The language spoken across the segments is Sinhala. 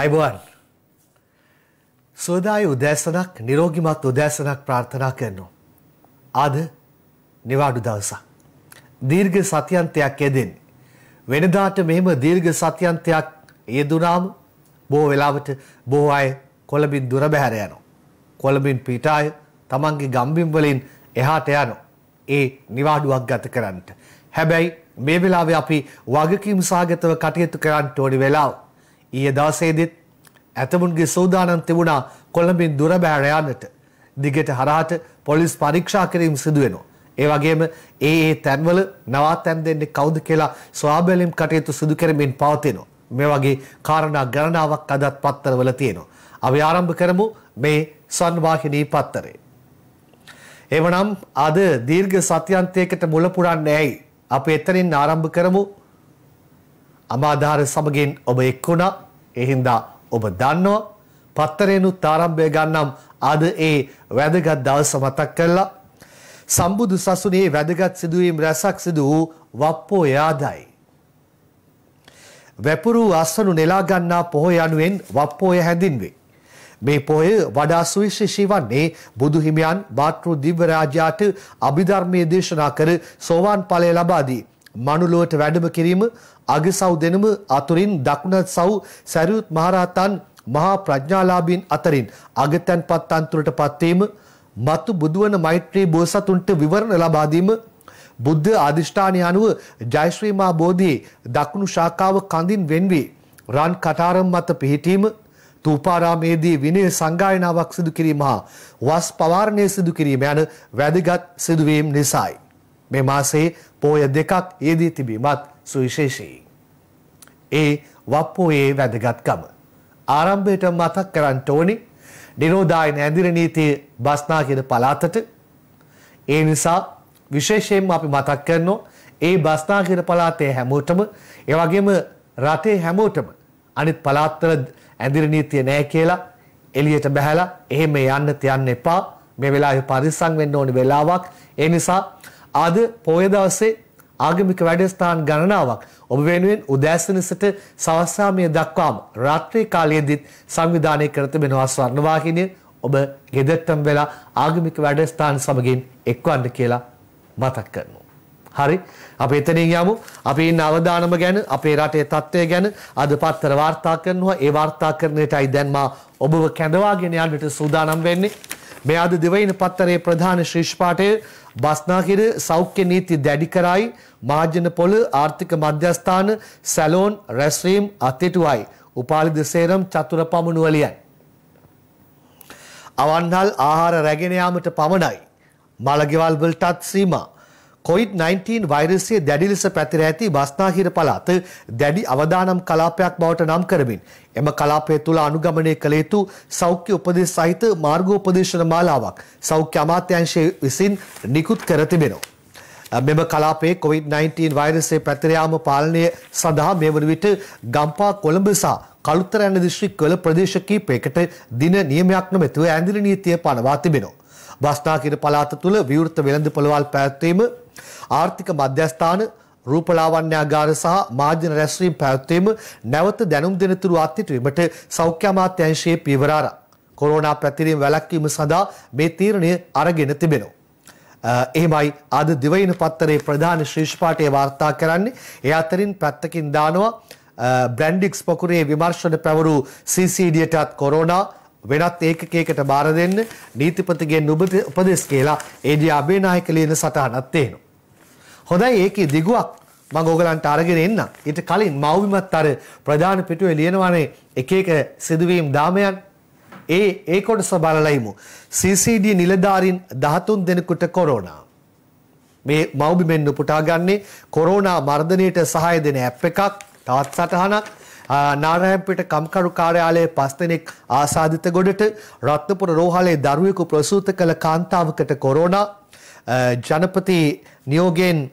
අයිබුවන් සෝදාය උදෑසනක් නිරෝගිමත් උදෑසනක් ප්‍රාර්ථනා කරනවා. අද නිවාඩු දවසක්. දීර්ඝ සතියන්තයක් යෙදෙන්. වෙනදාට මෙහෙම දීර්ඝ සතියන්තයක් යෙදුනාම බොහෝ වෙලාවට බොහෝ අය කොළඹින් දුර බැහැර යනවා. කොළඹින් පිට අය තමන්ගේ ගම්බිම් වලින් එහාට යනවා. ඒ නිවාඩුවක් ගත කරන්නට. හැබැයි මේ වෙලාවේ අපි වගකීම් සාගතව කටයුතු කරන්න ඕනි වෙලාව. ඊයේ දවසේදීත් ඇතමුන්ගේ සූදානම් තිබුණා කොළඹින් දුර බැහැර යන්නට. දිගට හරහට පොලිස් පරීක්ෂා කිරීම සිදු වෙනවා. ඒ වගේම ඒ ඒ තැන්වල නවාතැන් දෙන්නේ කවුද කියලා සොයාබැලීම් කටයුතු සිදු කරමින් පවතිනවා. මේ වගේ කාරණා ගණනාවක් අදත් පත්තරවල තියෙනවා. අපි ආරම්භ කරමු මේ සංවාහිනී පත්තරේ. එවනම් අද දීර්ඝ සත්‍යන්තයකට මුල පුරන්නේ ඇයි? අපි එතනින් ආරම්භ කරමු. අමාදාර සමගින් ඔබ එක්වුණා එහින්දා ඔබ දන්නවා පත්තරේනුත් ආරම්භය ගන්නම් අද ඒ වැදගත් දවස මතක් කරලා සම්බුදු සසුනේ වැදගත් සිදුවීම් රැසක් සිදු වූ වප්පෝ යාදයි. වැපුරු අස්වනු නෙලා ගන්නා පොහොය යනුවෙන් වප්පෝය හැඳින්වේ. මේ පොහොය වඩා සුවිශේෂී වන්නේ බුදු හිමියන් බාතෘ දිව්‍ය රාජයාට අභිධර්මයේ දේශනා කර සෝවාන් ඵලය ලබා දී මනුලොවට වැඩම කිරීම අගසව් දෙනම අතුරින් දකුණ සව් සැරියුත් මහරහතන් මහා ප්‍රඥාලාභීන් අතරින් අගතන්පත් අන්තරට පත්වීම මතු බුදුවන මෛත්‍රී බෝසතුන්ට විවරණ ලබා දීම බුද්ධ අධිෂ්ඨානය අනුව ජයශ්‍රී මා බෝධියේ දකුණු ශාඛාව කඳින් වෙන්වී රන් කටාරම් මත පිහිටීම තූපාරාමේදී විනය සංගායනාවක් සිදු කිරීම හා වස් පවාරණය සිදු කිරීම යන වැදගත් සිදුවීම් නිසායි. මේ මාසයේ පෝය දෙකක් ඊදී තිබීමත් සුවිශේෂයි. ඒ වප්පෝයේ වැදගත්කම. ආරම්භයට මතක් කරන්න ඕනි නිරෝධායන ඇදිර නීතිය බස්නා කියන පලාතට ඒ නිසා විශේෂයෙන්ම අපි මතක් කරනවා ඒ බස්නා කියන පලාතේ හැමෝටම ඒ වගේම රටේ හැමෝටම අනිත් පලාත්වල ඇදිර නීතිය නෑ කියලා එළියට බහැලා එහෙම යන්න තියන්න එපා මේ වෙලාවේ පරිස්සම් වෙන්න ඕනි වෙලාවක් ඒ නිසා අද පොය දවසේ ආගමික වැඩසටහන් ගණනාවක් ඔබ වෙනුවෙන් උදෑසන සිට සවස් සාමය දක්වාම රාත්‍රී කාලයේදීත් සංවිධානය කර තිබෙන ස්වර්ණවාහිනිය ඔබ ගෙදරටම වෙලා ආගමික වැඩසටහන් සමගින් එක්වන්න කියලා මතක් කරනවා. හරි අපි එතනින් යමු. අපි ඉන්න අවදානම ගැන, අපේ රටේ තත්ත්වය ගැන අද පත්තර වාර්තා කරනවා. ඒ වාර්තාකරණයටයි දැන් මා ඔබව කැඳවාගෙන යන්නට සූදානම් වෙන්නේ. මේ අද දෙවයින පත්තරේ ප්‍රධාන ශ්‍රේෂ්පාටය බස්නාහිර සෞඛ්‍ය නීති දැඩි කරයි මාර්ජන පොළ ආර්ථික මධ්‍යස්ථාන සැලෝන් රැස්වීම් අතෙටුවයි උපාලිද සේරම් චතුර පමණුවලියයි. අවන්හල් ආහාර රැගෙන යාමට පමණයි. මළගෙවල් වලටත් සීමා කොවිD-19 වෛරසය දැඩි ලෙස පැතිර ඇති බස්නාහිර පළාත දැඩි අවදානම් කලාපයක් බවට නම් කරමින් එම කලාපය තුළ අනුගමනය කළ යුතු සෞඛ්‍ය උපදෙස් සහිත මාර්ගෝපදේශන මාලාවක් සෞඛ්‍ය අමාත්‍යාංශය විසින් නිකුත් කර තිබෙනවා. මෙම කලාපයේ කොවිD-19 වෛරසය පැතිර යාම පාලනය සඳහා මේ වන විට ගම්පා කොළඹ සහ කළුතර යන දිස්ත්‍රික්කවල ප්‍රදේශ කිහිපයකට දින නියමයක් නොමැතිව ඇඳිලි නීතිය පනවා තිබෙනවා. බස්නාහිර පළාත තුළ විවෘත වෙළඳ පොළවල් පැවැත්වීම ආර්ථික මධ්‍යස්ථාන රූපලාවන්‍යාගාර සහ මාධ්‍යන රැස්වීම් පැවැත්වීම නැවත දැනුම් දෙනතුරු අත්හිටුවීමට සෞඛ්‍ය අමාත්‍යංශයේ පියවර ආරා. කොරෝනා පැතිරීම වැළැක්වීම සඳහා මේ තීරණය අරගෙන තිබෙනවා. එහෙමයි අද දිවයින පත්තරේ ප්‍රධාන ශ්‍රේෂ්ඨ පාඨය වාර්තා කරන්නේ. ඒ අතරින් පැත්තකින් දානවා බ්‍රැන්ඩික්ස් පොකුරේ විමර්ශන පැවරු CCDටත් කොරෝනා වෙනත් ඒකකයකට බාර දෙන්න නීතිපතිගෙන් උපදෙස් කියලා ඒඩී අබේනායක ලියන සටහනක් තියෙනවා. හොඳයි ඒකේ දිගුවක් මම ඕගලන්ට අරගෙන එන්නම්. ඊට කලින් මෞබිමත් අර ප්‍රධාන පිටුවේ ලියනවානේ එක එක සිදුවීම් දාමයන්. ඒ ඒ කොටස බලලා ඉමු. CCD නිලධාරීන් 13 දෙනෙකුට කොරෝනා. මේ මෞබිමෙන් උපුටා ගන්නේ කොරෝනා මර්ධනයට සහාය දෙන ඇප් එකක් තවත් සටහනක් නාරයම්පිට කම්කරු කාර්යාලයේ පස් දෙනෙක් ආසාධිත ගොඩට රත්නපුර රෝහලේ දරුවෙකු ප්‍රසූත කළ කාන්තාවකට කොරෝනා ජනපති නියෝගෙන්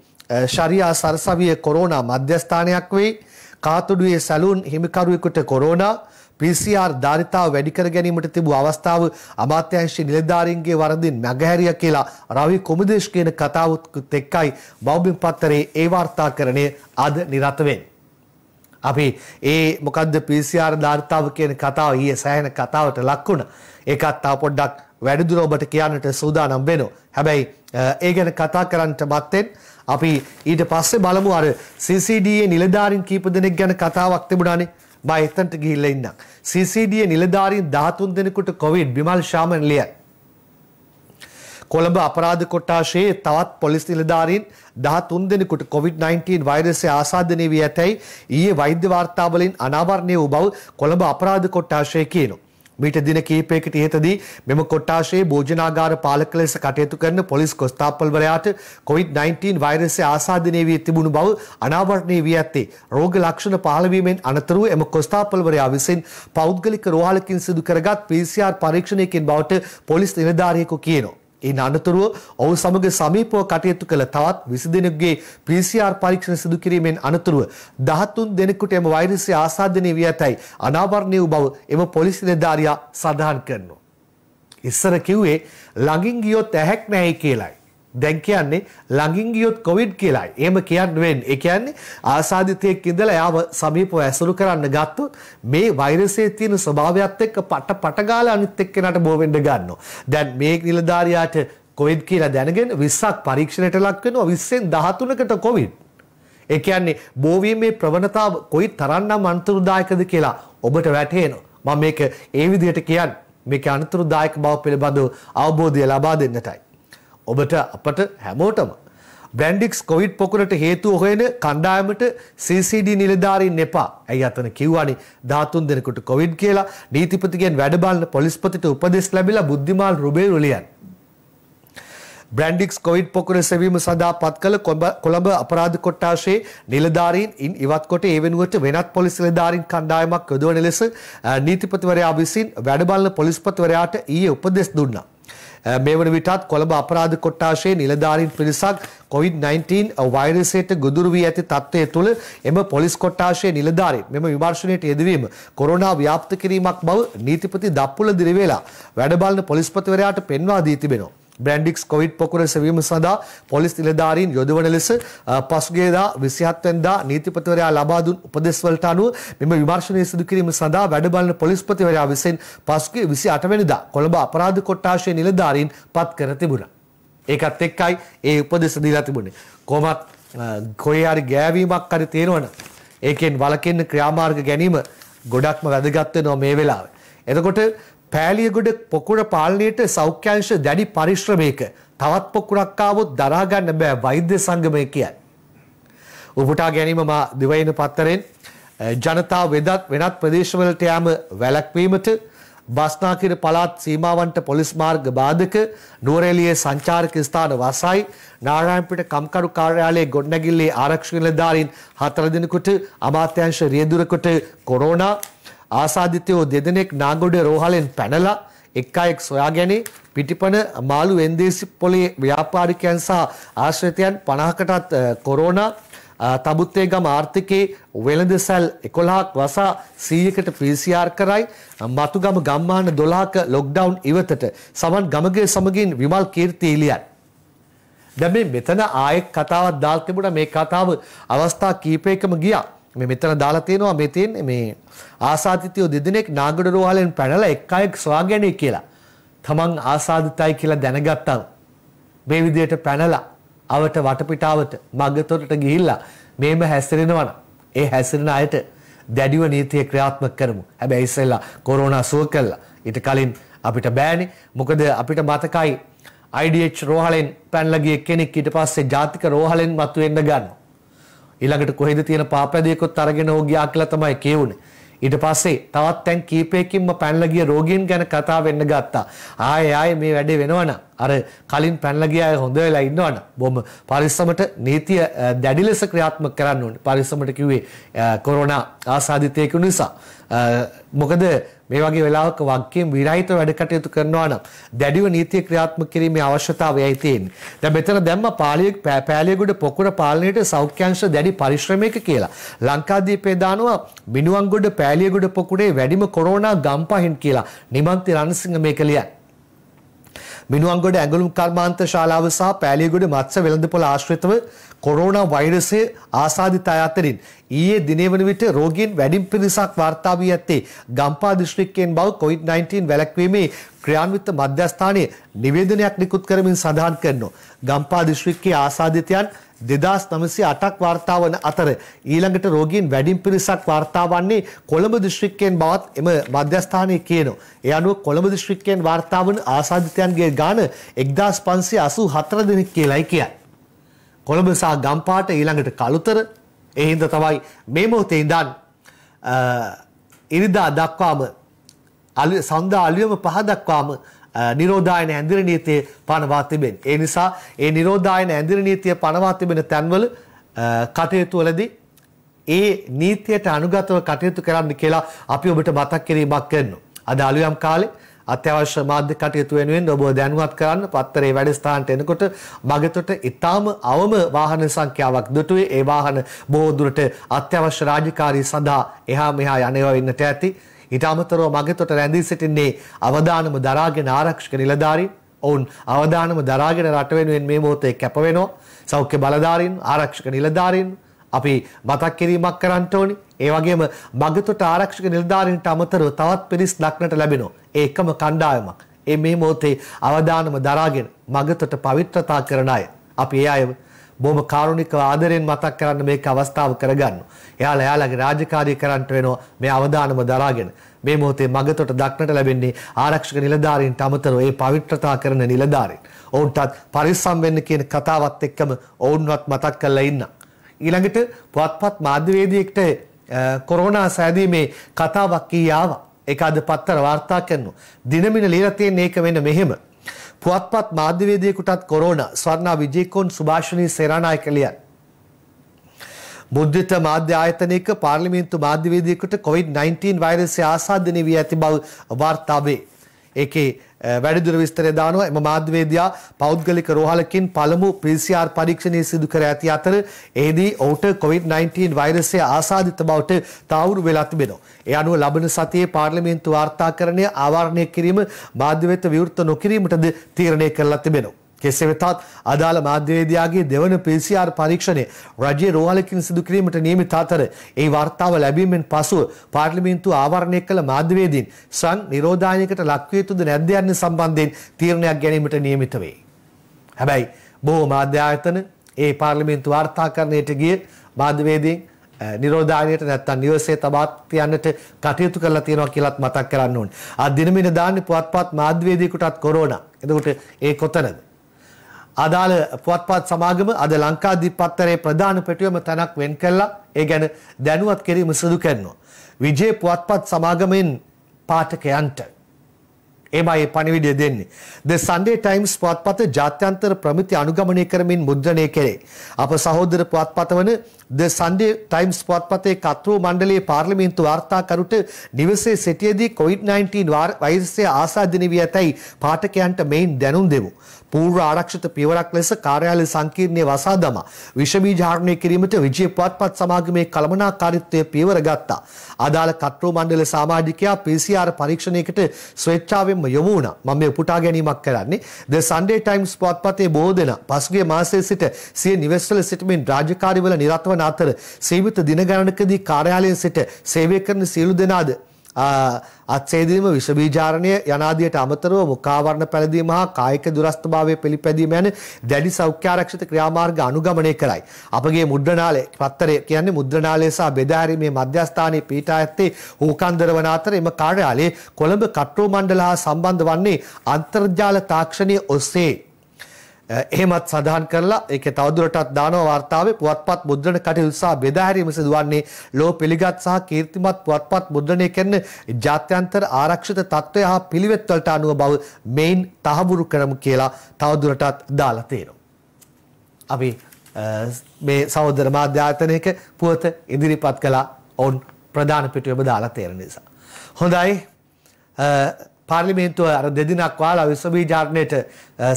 ශරියා සරසවිය කොරෝනා මධ්‍යස්ථානයක් වෙයි. කාතුඩුවේ සැලුන් හිමිකරුවෙකුට කොරෝනා PCR ධාරිතාව වැඩි කර ගැනීමට තිබූ අවස්ථාව අමාත්‍යංශ නිලධාරීන්ගේ වරදින් නැගහැරිය කියලා රවි කොමුදේශ් කියන කතාවත් එක්කයි බෞද්ධ පත්තරේ ඒ වාර්තාකරණය අද නිරත වෙන්නේ. අපි ඒ මොකද්ද PCR ධාරිතාව කියන කතාව ඊයේ සෑහෙන කතාවට ලක් වුණා. ඒකත් තා පොඩ්ඩක් වැඩිදුර ඔබට කියන්නට සූදානම් වෙනවා. හැබැයි ඒ ගැන කතා කරන්නට බත්තෙන් අපි ඊට පස්සේ බලමු අර CCDA නිලධාරීන් කීප දෙනෙක් ගැන කතාවක් තිබුණානේ. බා එතනට ගිහිල්ලා ඉන්නම්. CCDA නිලධාරීන් 13 දෙනෙකුට කොවිඩ් බිමල් ශාමන් ලියයි. කොළඹ අපරාධ කොට්ටාශයේ තවත් පොලිස් නිලධාරීන් 13 දෙනෙකුට COVID-19 වෛරසය ආසාදනය වී ඇතැයි ඊයේ වෛද්‍ය වාර්තාවලින් අනාවරණය වූ බව කොළඹ අපරාධ කොට්ටාශය කියනවා. මීට දින කීපයකට ඉහතදී මෙම කොට්ටාශයේ භෝජනාගාර පාලක ලෙස කටයුතු කරන පොලිස් කොස්තාපල්වරයාට COVID-19 වෛරසය ආසාදනය වී තිබුණු බව අනාවරණය වී ඇත්තේ රෝග ලක්ෂණ පහළ වීමෙන් අනතුරුව එම කොස්තාපල්වරයා විසින් පෞද්ගලික රෝහලකින් සිදු කරගත් PCR පරීක්ෂණයකින් බවට පොලිස් නිලධාරියෙකු කියනවා. ඉන් අනතුරුව ඔහු සමග සමීපව කටයුතු කළ තවත් 20 දෙනෙකුගේ PCR පරීක්ෂණ සිදු කිරීමෙන් අනතුරුව 13 දෙනෙකුට එම වෛරසය ආසාදනය වී ඇතයි අනාවරණය වූ බව එම පොලිසි නිලධාරියා සඳහන් කරනවා. ඉස්සර කිව්වේ ළඟින් ගියොත් ඇහැක් නැහැ කියලායි. දැන් කියන්නේ ළඟින් ගියොත් කොවිඩ් කියලායි. එහෙම කියන්න වෙන්නේ. ඒ කියන්නේ ආසාදිතයෙක් ඉඳලා එයාව සමීපව ඇසුරු කරන්න ගත්තොත් මේ වෛරසයේ තියෙන ස්වභාවයත් එක්ක පට පට ගාලා අනිත් එක්කෙනාට බෝ වෙන්න ගන්නවා. දැන් මේ නිලධාරියාට කොවිඩ් කියලා දැනගෙන 20ක් පරීක්ෂණයට ලක් වෙනවා 20න් 13කට කොවිඩ්. ඒ කියන්නේ බෝවීමේ ප්‍රවණතාව කොයි තරම්නම් අන්තර්දායකද කියලා ඔබට වැටහෙනවා. මම මේක ඒ විදිහට කියන්නේ මේක අන්තර්දායක බව පිළිබඳව අවබෝධය ලබා දෙන්නටයි. ඔබට අපට හැමෝටම. බ්‍රන්ඩික්ස් කොවිඩ් පොකුරට හේතුව හොයන කණ්ඩායමට CCD නිලධාරීන් එපා. ඇයි අතන කිව්වනේ 13 දෙනෙකුට කොවිඩ් කියලා නීතිපතිගෙන් වැඩ බලන පොලිස්පතිට උපදෙස් ලැබිලා බුද්ධිමාල් රුබේල් ඔලියන්. බ්‍රන්ඩික්ස් කොවිඩ් පොකුර සෙවීම සඳහා පත් කළ කොළඹ අපරාධ කොට්ටාශයේ නිලධාරීන් ඉන් ඉවත් කොට ඒ වෙනුවට වෙනත් පොලිස් නිලධාරීන් කණ්ඩායමක් යොදවන ලෙස නීතිපතිවරයා විසින් වැඩ බලන පොලිස්පතිවරයාට ඊයේ උපදෙස් දුන්නා. Uh, මේ වන විටත් කොළඹ අපරාධ කොට්ටාශයේ නිලධාරීන් පිරිසක් COVID-19 වෛරසයට ගොදුරු වී ඇති තත්ත්වය තුළ එම පොලිස් කොට්ටාශයේ නිලධාරීන් මෙම විමර්ශනයට යෙදවීම කොරෝනා ව්‍යාප්ත කිරීමක් බව නීතිපති දප්පුල දිරිවේලා වැඩ බලන පොලිස්පතිවරයාට පෙන්වා දී තිබෙනවා. බ්‍රන්ඩික්ස් කොවිඩ් පොකුර සෙවීම සඳහා පොලිස් නිලධාරීන් යොදවන ලෙස පසුගේදා 27 වෙනිදා නීතිපතිවරයා ලබා දුන් උපදෙස් වලට අනුව මෙම විමර්ශනය සිදු කිරීම සඳහා වැඩ බලන පොලිස්පතිවරයා විසින් පසුගිය 28 වෙනිදා කොළඹ අපරාධ කොට්ටාශයේ නිලධාරීන් පත් කර තිබුණා. ඒකත් එක්කයි ඒ උපදෙස් දීලා තිබුණේ. කොහොමත් කොහේ හරි ගෑවීමක් හරි තියෙනවනම් ඒකෙන් වළකින්න ක්‍රියාමාර්ග ගැනීම ගොඩක්ම වැදගත් වෙනවා මේ වෙලාවේ. එතකොට පෑලියගොඩ පොකුර පාලනයට සෞඛ්‍යංශ දැඩි පරිශ්‍රමයක තවත් පොකුරක් ආවොත් දරා ගන්න බෑ වෛද්‍ය සංගමය කියයි. උපුටා ගැනීම මා දිවයින පත්තරෙන් ජනතා වෙදත් වෙනත් ප්‍රදේශවලට යාම වැළැක්වීමට බස්නාකිර පළාත් සීමාවන්ට පොලිස් මාර්ග බාධක නුවරඑළියේ සංචාරක ස්ථාන වසයි නාරායන්පිට කම්කරු කාර්යාලයේ ගොඩනැගිල්ලේ ආරක්ෂක නිලධාරීන් හතර දිනකට අමාත්‍යාංශ රියදුරකට කොරෝනා ආසාධිතයෝ දෙදෙනෙක් නාගොඩ රෝහලෙන් පැනලා එක් අයෙක් සොයාගැනේ පිටිපන මාළු වෙන්දේසි පොලේ ව්‍යාපාරිකයන් සහ ආශ්‍රිතයන් 50කටත් කොරෝනා තබුත්තේ ගම ආර්ථිකයේ වෙළඳ සැල් 11ක් වසා 100කට PCR කරයි මතුගම ගම්මාන 12ක ලොක්ඩවුන් ඉවතට සමන් ගමගේ සමගින් විමල් කීර්ති ඉලියන් දැන් මේ මෙතන ආයෙත් කතාවක් දාල් තිබුණා මේ කතාව අවස්ථා කීපයකම ගියා මේ මෙතන දාලා තියෙනවා මේ තියෙන්නේ මේ ආසාදිතයෝ දෙදෙනෙක් නාගඩ රෝහලෙන් පැනලා එක් අයෙක් සොයාගන්නේ කියලා. තමන් ආසාදිතයි කියලා දැනගත්තා. මේ විදියට පැනලා අවට වටපිටාවට මගතොටට ගිහිල්ලා මේම හැසිරෙනවා ඒ හැසිරෙන අයට දැඩිව නීතිය ක්‍රියාත්මක කරමු. හැබැයි ඉස්සෙල්ලා කොරෝනා සුව කළා. ඊට කලින් අපිට බෑනේ. මොකද අපිට මතකයි IDH රෝහලෙන් පැනලා ගිය කෙනෙක් ඊට පස්සේ ජාතික රෝහලෙන් මතුවෙන්න ගන්නවා. ඊළඟට කොහෙද තියෙන පාපැදියකොත් අරගෙන ඕගියා කියලා තමයි කියුනේ. ඊට පස්සේ තවත් තැන් කීපයකින්ම පැනලා ගිය රෝගීන් ගැන කතා වෙන්න ගත්තා. ආයේ ආයේ මේ වැඩේ වෙනවනම් අර කලින් පැනලා ගිය අය හොඳ වෙලා ඉන්නවනම් බොහොම පරිස්සමට නීතිය දැඩි ලෙස ක්‍රියාත්මක කරන්න ඕනේ. පරිස්සමට කිව්වේ කොරෝනා ආසාදිතයක නිසා. මොකද මේ වගේ වෙලාවක වගකීම් විරහිතව වැඩ කටයුතු කරනවා නම් දැඩිව නීතිය ක්‍රියාත්මක කිරීමේ අවශ්‍යතාවයයි තියෙන්නේ. දැන් මෙතන දැම්ම පාලියෙක් පෑලියගොඩ පොකුර පාලනයට සෞඛ්‍යාංශ දැඩි පරිශ්‍රමයක කියලා. ලංකාදීපේ දානවා මිනුවන්ගොඩ පෑලියගොඩ පොකුරේ වැඩිම කොරෝනා ගම්පහින් කියලා. නිමන්ති රණසිංහ මේක ලියන්නේ. මිනුවන්ගොඩ ඇඟලුම් කර්මාන්ත ශාලාව සහ පෑලියගොඩ මත්ස්‍ය වෙළඳපොළ ආශ්‍රිතව කොරෝනා වෛරසය ආසාදිතය අතරින් ඊයේ දිනේ වන විට රෝගීන් වැඩිම පිරිසක් වාර්තා වී ඇත්තේ ගම්පා දිස්ත්‍රික්කයෙන් බව COVID-19 වැළැක්වීමේ ක්‍රියාන්විත මධ්‍යස්ථානයේ නිවේදනයක් නිකුත් කරමින් සඳහන් කරනවා. ගම්පා දිස්ත්‍රික්කයේ ආසාදිතයන් 2908ක් වාර්තා වන අතර ඊළඟට රෝගීන් වැඩිම පිරිසක් වාර්තා වන්නේ කොළඹ දිස්ත්‍රික්කයෙන් බවත් එම මධ්‍යස්ථානයේ කියනවා. ඒ අනුව කොළඹ දිස්ත්‍රික්කයෙන් වාර්තා වන ආසාදිතයන්ගේ ගාණ 1584 දෙනෙක් කියලායි කියන්නේ. කොළඹ සහ ගම්පාට ඊළඟට කළුතර ඒ හින්දා තමයි මේ මොහොතේ ඉඳන් ඉරිදා දක්වාම අලු සඳහා අලුයම පහ දක්වාම නිරෝධායන ඇඳිර නීතිය පනවා තිබෙන. ඒ නිසා ඒ නිරෝධායන ඇඳිර නීතිය පනවා තිබෙන තැන්වල කටයුතු වලදී ඒ නීතියට අනුගතව කටයුතු කරන්න කියලා අපි ඔබට මතක් කිරීමක් කරනවා. අද අලුයම් කාලේ අත්‍යවශ්‍ය මාධ්‍ය කටයුතු වෙනුවෙන් ඔබ දැනුවත් කරන්න පත්තරේ වැඩස්ථානට එනකොට මගතොට ඉතාම අවම වාහන සංඛ්‍යාවක් දුටුවේ ඒ වාහන බොහෝ දුරට අත්‍යවශ්‍ය රාජකාරී සඳහා එහා මෙහා යනවා ඉන්නට ඇති. ඊට අමතරව මගේ තොට රැඳී සිටින්නේ අවදානම දරාගෙන ආරක්ෂක නිලධාරීන් ඔවුන් අවදානම දරාගෙන රට වෙනුවෙන් මේ මොහොතේ කැප වෙනවා සෞඛ්‍ය බලධාරීන් ආරක්ෂක නිලධාරීන් අපි මතක් කිරීමක් කරන්න ඕනි ඒ වගේම මගතොට ආරක්ෂක නිලධාරීන්ට අමතරව තවත් පිරිස් දක්නට ලැබෙනවා ඒ එකම කණ්ඩායමක් ඒ මේ මොහොතේ අවදානම දරාගෙන මගතොට පවිත්‍රතා කරන අය අපි ඒ අයව බොහොම කාරුණිකව ආදරෙන් මතක් කරන්න මේක අවස්ථාව කරගන්න. එයාලා එයාලගේ රාජකාරී කරන්නට වෙනවා මේ අවදානම දරාගෙන. මේ මොහොතේ මගතොට දක්නට ලැබෙන්නේ ආරක්ෂක නිලධාරීන්ට අමතරව ඒ පවිත්‍රතා කරන නිලධාරීන්. ඔවුන්ටත් පරිස්සම් වෙන්න කියන කතාවත් එක්කම ඔවුන්වත් මතක් කරලා ඉන්න. ඊළඟට පුවත්පත් මාධ්‍යවේදියෙක්ට කොරෝනා සෑදීමේ කතාවක් කී ආවා. ඒක අද පත්තර වාර්තා කරනවා. දිනමින ලියලා තියෙන එක වෙන මෙහෙම. පුවත්පත් මාධ්‍යවේදියෙකුටත් කොරෝනා ස්වර්ණා විජේකොන් සුභාෂිනී සේනානායක ලියන මුද්‍රිත මාධ්‍ය ආයතනයක පාර්ලිමේන්තු මාධ්‍යවේදියෙකුට COVID-19 වෛරසය ආසාදනය වී ඇති බව වාර්තා වේ. ඒකේ Eh, වැඩිදුර විස්තරය දානවා එම මාධ්‍යවේදියා පෞද්ගලික රෝහලකින් පළමු PCR පරීක්ෂණය සිදු කර ඇති අතර එෙහිදී ඔහුට COVID-19 වෛරසය ආසාදිත බවට තාවුරු වෙලා තිබෙනවා. ඒ අනුව ලබන සතියේ පාර්ලිමේන්තු වාර්තාකරණය ආවරණය කිරීම මාධ්‍ය වෙත විවෘත නොකිරීමටද තීරණය කරලා තිබෙනවා. කෙසේ වෙතත් අදාළ මාධ්‍යවේදයාගේ දෙවන PCR පරීක්ෂණය රජයේ රෝහලකින් සිදු කිරීමට නියමිත අතර ඒ වාර්තාව ලැබීමෙන් පසුව පාර්ලිමේන්තුව ආවරණය කළ මාධ්‍යවේදීන් සං නිරෝධායනයකට ලක්විය යුතුද නැද්ද යන්නේ සම්බන්ධයෙන් තීරණයක් ගැනීමට නියමිත වේ. හැබැයි බොහෝ මාධ්‍ය ආයතන ඒ පාර්ලිමේන්තු වාර්තාකරණයට ගිය මාධ්‍යවේදීන් නිරෝධානයට නැත්තම් නිවසේ තබාත් යන්නට කටයුතු කරලා තියෙනවා කියලාත් මතක් කරන්න ඕනේ. අද දිනමින දාන්නේ පුවත්පත් මාධ්‍යවේදියෙකුටත් කොරෝනා. එතකොට ඒ කොතනද? අදාළ පුවත්පත් සමාගම අද ලංකාදීප පත්තරේ ප්‍රධාන පිටුවෙම තැනක් වෙන් කළා. ඒ ගැන දැනුවත් කිරීම සිදු කරනවා. විජේ පුවත්පත් සමාගමෙන් පාඨකයන්ට එමයි පණිවිඩය දෙන්නේ. ද සන්ඩේ ටයිම්ස් පුවත්පත ජාත්‍යන්තර ප්‍රමිති අනුගමනය කරමින් මුද්‍රණය කෙරේ. අප සහෝදර පුවත්පත වන ද සන්ඩේ ටයිම්ස් පුවත්පතේ කත්රෝ මණ්ඩලයේ පාර්ලිමේන්තු වාර්තාකරුට නිවසේ සිටියේදී COVID-19 වෛරසය ආසාදින වී ඇතැයි පාඨකයන්ට මෙයින් දැනුම් දෙමු. පූර්ව ආරක්ෂිත පියවරක් ලෙස කාර්යාලය සංකීර්ණයේ වසා දමා විෂබීජ හාරණය කිරීමට විජය පුවත්පත් සමාගමේ කළමනාකාරීත්වය පියවර ගත්තා. අදාළ කර්තෘ මණ්ඩල සමාජිකයා PCR පරීක්ෂණයකට ස්වේච්ඡාවෙන්ම යොමු වුණා. මම මේ උපුටා ගැනීමක් කරන්නේ ද සන්ඩේ ටයිම්ස් පුවත්පතේ බොහෝ දෙනා පසුගිය මාසයේ සිට සිය නිවෙස්වල සිටමින් රාජකාරිවල නිරත වන අතර සීමිත දින ගණනකදී කාර්යාලයෙන් සිට සේවය කරන සියලු දෙනාද අත්සේදීම විශවීජාරණය යනාදියට අමතරව මුඛාවරණ පැළදීම හා කායික දුරස්ථභාවය පිළිපැදීම යන දැඩි සෞඛ්‍යාරක්ෂිත ක්‍රියාමාර්ග අනුගමනය කරයි. අපගේ මුද්‍රණාලය පත්තරය කියන්නේ මුද්‍රණාලය සහ බෙදාරීමේ මධ්‍යස්ථානයේ පීටා ඇත්තේ හූකන්දර වන අතර එම කාර්යාලයේ කොළඹ කට්ටෝ මණ්ඩල හා සම්බන්ධ වන්නේ අන්තර්ජාල තාක්ෂණය ඔස්සේ එහෙමත් සඳහන් කරලා ඒකේ තවදුරටත් දානවා වාර්තාවේ පුවත්පත් මුද්‍රණ කටයුතු සහ බෙදා හැරීම සිදුවන්නේ ලෝ පිළිගත් සහ කීර්තිමත් පුවත්පත් මුද්‍රණය කරන ජාත්‍යන්තර ආරක්ෂිත තත්ත්වය හා පිළිවෙත් වලට අනුව බව මෙයින් තහවුරු කරමු කියලා තවදුරටත් දාලා තියෙනවා. අපි මේ සහෝදර මාධ්‍ය ආයතනයක පුවත ඉදිරිපත් කළා ඔවුන් ප්‍රධාන පිටුවෙම දාලා තියෙන නිසා. හොඳයි පාර්ලිමේන්තුව අර දෙදිනක් වාලා විශ්වබීජාරණයට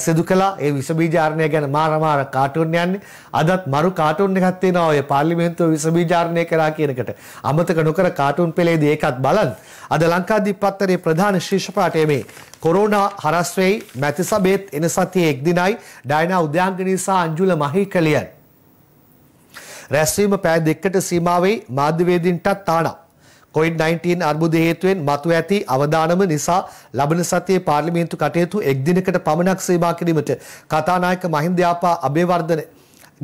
සිදු කළා. ඒ විශ්වබීජාරණය ගැන මාර මාර කාටුන් යන්නේ. අදත් මරු කාටුන් එකක් තියෙනවා ඔය පාර්ලිමේන්තුව විශ්වබීජාරණය කරා කියන එකට. අමතක නොකර කාටුන් පෙළේදී ඒකත් බලන්න. අද ලංකාදීප පත්තරේ ප්‍රධාන ශීර්ෂ පාඨය මේ කොරෝනා හරස් වෙයි මැති සභේත් එන සතියේ එක් දිනයි ඩයනා උද්‍යාංගනී සහ අංජුල මහීකලියන් රැස්වීම පෑ දෙකට සීමාවෙයි මාධ්‍යවේදීන්ටත් තානා COVID-19 අර්බුද හේතුවෙන් මතු ඇති අවදානම නිසා ලබන සතියේ පාර්ලිමේන්තු කටයුතු එක් දිනකට පමණක් සීමා කිරීමට කතානායක මහින්ද යාපා අබේවර්ධන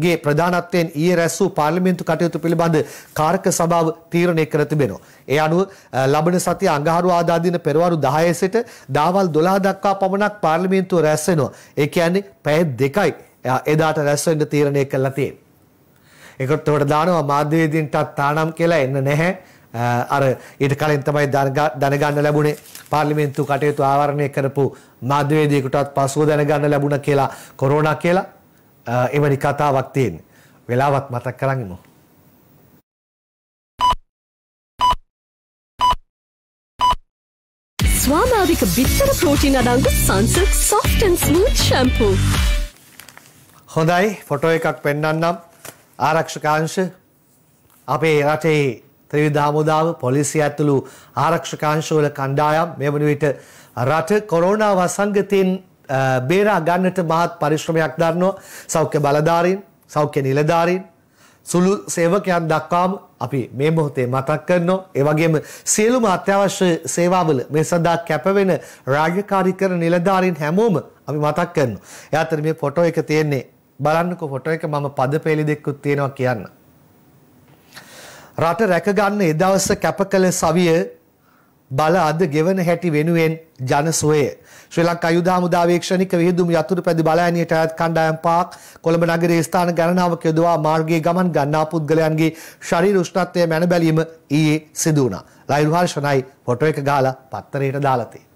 ගේ ප්‍රධානත්වයෙන් ඊයේ රැස් වූ පාර්ලිමේන්තු කටයුතු පිළිබඳ කාර්ක සභාව තීරණය කර තිබෙනවා. ඒ අනුව ලබන සතිය අඟහරුවාදා දින පෙරවරු 10 සිට දහවල් 12 දක්වා පමණක් පාර්ලිමේන්තුව රැස් වෙනවා. ඒ කියන්නේ පැය දෙකයි එදාට රැස් වෙන්න තීරණය කළා තියෙන්නේ. ඒකට උඩ දානවා මාධ්‍යවේදීන්ටත් තානම් කියලා එන්න නැහැ. අර ඊට කලින් තමයි දැනගන්න ලැබුණේ පාර්ලිමේන්තු කටයුතු ආවරණය කරපු මාධ්‍යවේදියෙකුටත් පසුව දැනගන්න ලැබුණ කියලා කොරෝනා කියලා එවැනි කතාවක් තියෙන. වෙලාවත් මතක් කරගනිමු. ස්වාභාවික බිත්තර ප්‍රෝටීන් අඩංගු Sunsilk soft and smooth shampoo. හොඳයි ෆොටෝ එකක් පෙන්වන්නම් ආරක්ෂකාංශ අපේ රටේ ත්‍රීවිධ හමුදාව පොලිසිය ඇතුළු ආරක්ෂකාංශවල කණ්ඩායම් මේ වන විට රට කොරෝනා වසංගතයෙන් බේරා ගන්නට මහත් පරිශ්‍රමයක් දරනවා සෞඛ්‍ය බලධාරීන් සෞඛ්‍ය නිලධාරීන් සුළු සේවකයන් දක්වාම අපි මේ මොහොතේ මතක් කරනවා. ඒ වගේම සියලුම අත්‍යවශ්‍ය සේවාවල මේ සඳහා කැපවෙන රාජකාරී කරන නිලධාරීන් හැමෝම අපි මතක් කරනවා. ඒ අතර මේ ෆොටෝ එක තියෙන්නේ බලන්නකෝ ෆොටෝ එක මම පද පෙළි දෙකක් තියෙනවා කියන්න. රට රැකගන්න එදවස කැප කළ සවිය බල අද ගෙවන හැටි වෙනුවෙන් ජනසුවය ශ්‍රී ලංකා යුද හමුදාවේක්ෂණික විහිදුම් යතුරු පැදි බලෑනියට අයත් කණ්ඩායම් පහක් කොළඹ නගරයේ ස්ථාන ගණනාවක යොදවා මාර්ගයේ ගමන් ගන්නා පුද්ගලයන්ගේ ශරීර උෂ්ණත්වය මැන බැලීම ඊයේ සිදු වුණා. ලයිල් හර්ෂණයි ෆොටෝ එක ගාලා පත්තරයට දාලා තියෙනවා.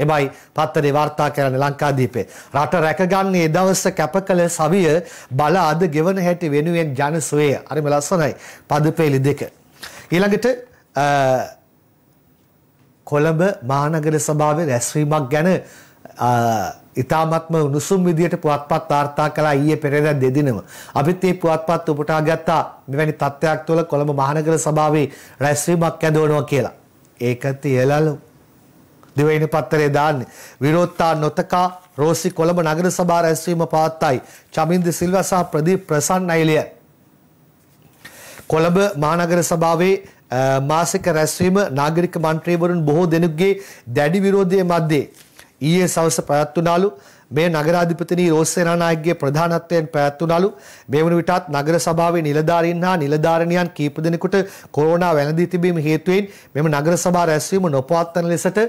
එමයි පත්තරේ වාර්තා කරන්නේ ලංකාදීපේ. රට රැකගන්නේ දවස කැපකල සවිය බල අද ගෙවන හැටි වෙනුවෙන් ජනසුවේ. හරිම ලස්සනයි. පදපේලි දෙක. ඊළඟට කොළඹ මහනගර සභාවේ රැස්වීමක් ගැන ඉතාමත්ම උණුසුම් විදියට පුවත්පත් වාර්තා කළා ඊයේ පෙරේදා දෙදිනම. අපිත් මේ පුවත්පත් උපුටා ගත්තා මෙවැනි තත්ත්වයක් තුළ කොළඹ මහනගර සභාවේ රැස්වීමක් ඇදවනවා කියලා. ඒක තියලලු දෙවැනි පත්තරේ දාන්නේ. විරෝත්තා නොතකා රෝසි කොළඹ නගර සභා රැස්වීම පවත්වයි. චමින්ද සිල්වා සහ ප්‍රදීප් ප්‍රසන්න අයිලිය. කොළඹ මහනගර සභාවේ මාසික රැස්වීම නාගරික මන්ත්‍රීවරුන් බොහෝ දෙනෙකුගේ දැඩි විරෝධය මැද්දේ ඊයේ සවස පැවැත්වුණාලු මේ නගරාධිපතිනී රෝස් සේනානායකගේ ප්‍රධානත්වයෙන් පැවැත්වුණලු මේ වන විටත් නගර සභාවේ නිලධාරීන් හා නිලධාරණියන් කීප දෙනෙකුට කොරෝනා වැළඳී තිබීම හේතුවෙන් මෙම නගර සභා රැස්වීම නොපවත්වන ලෙසට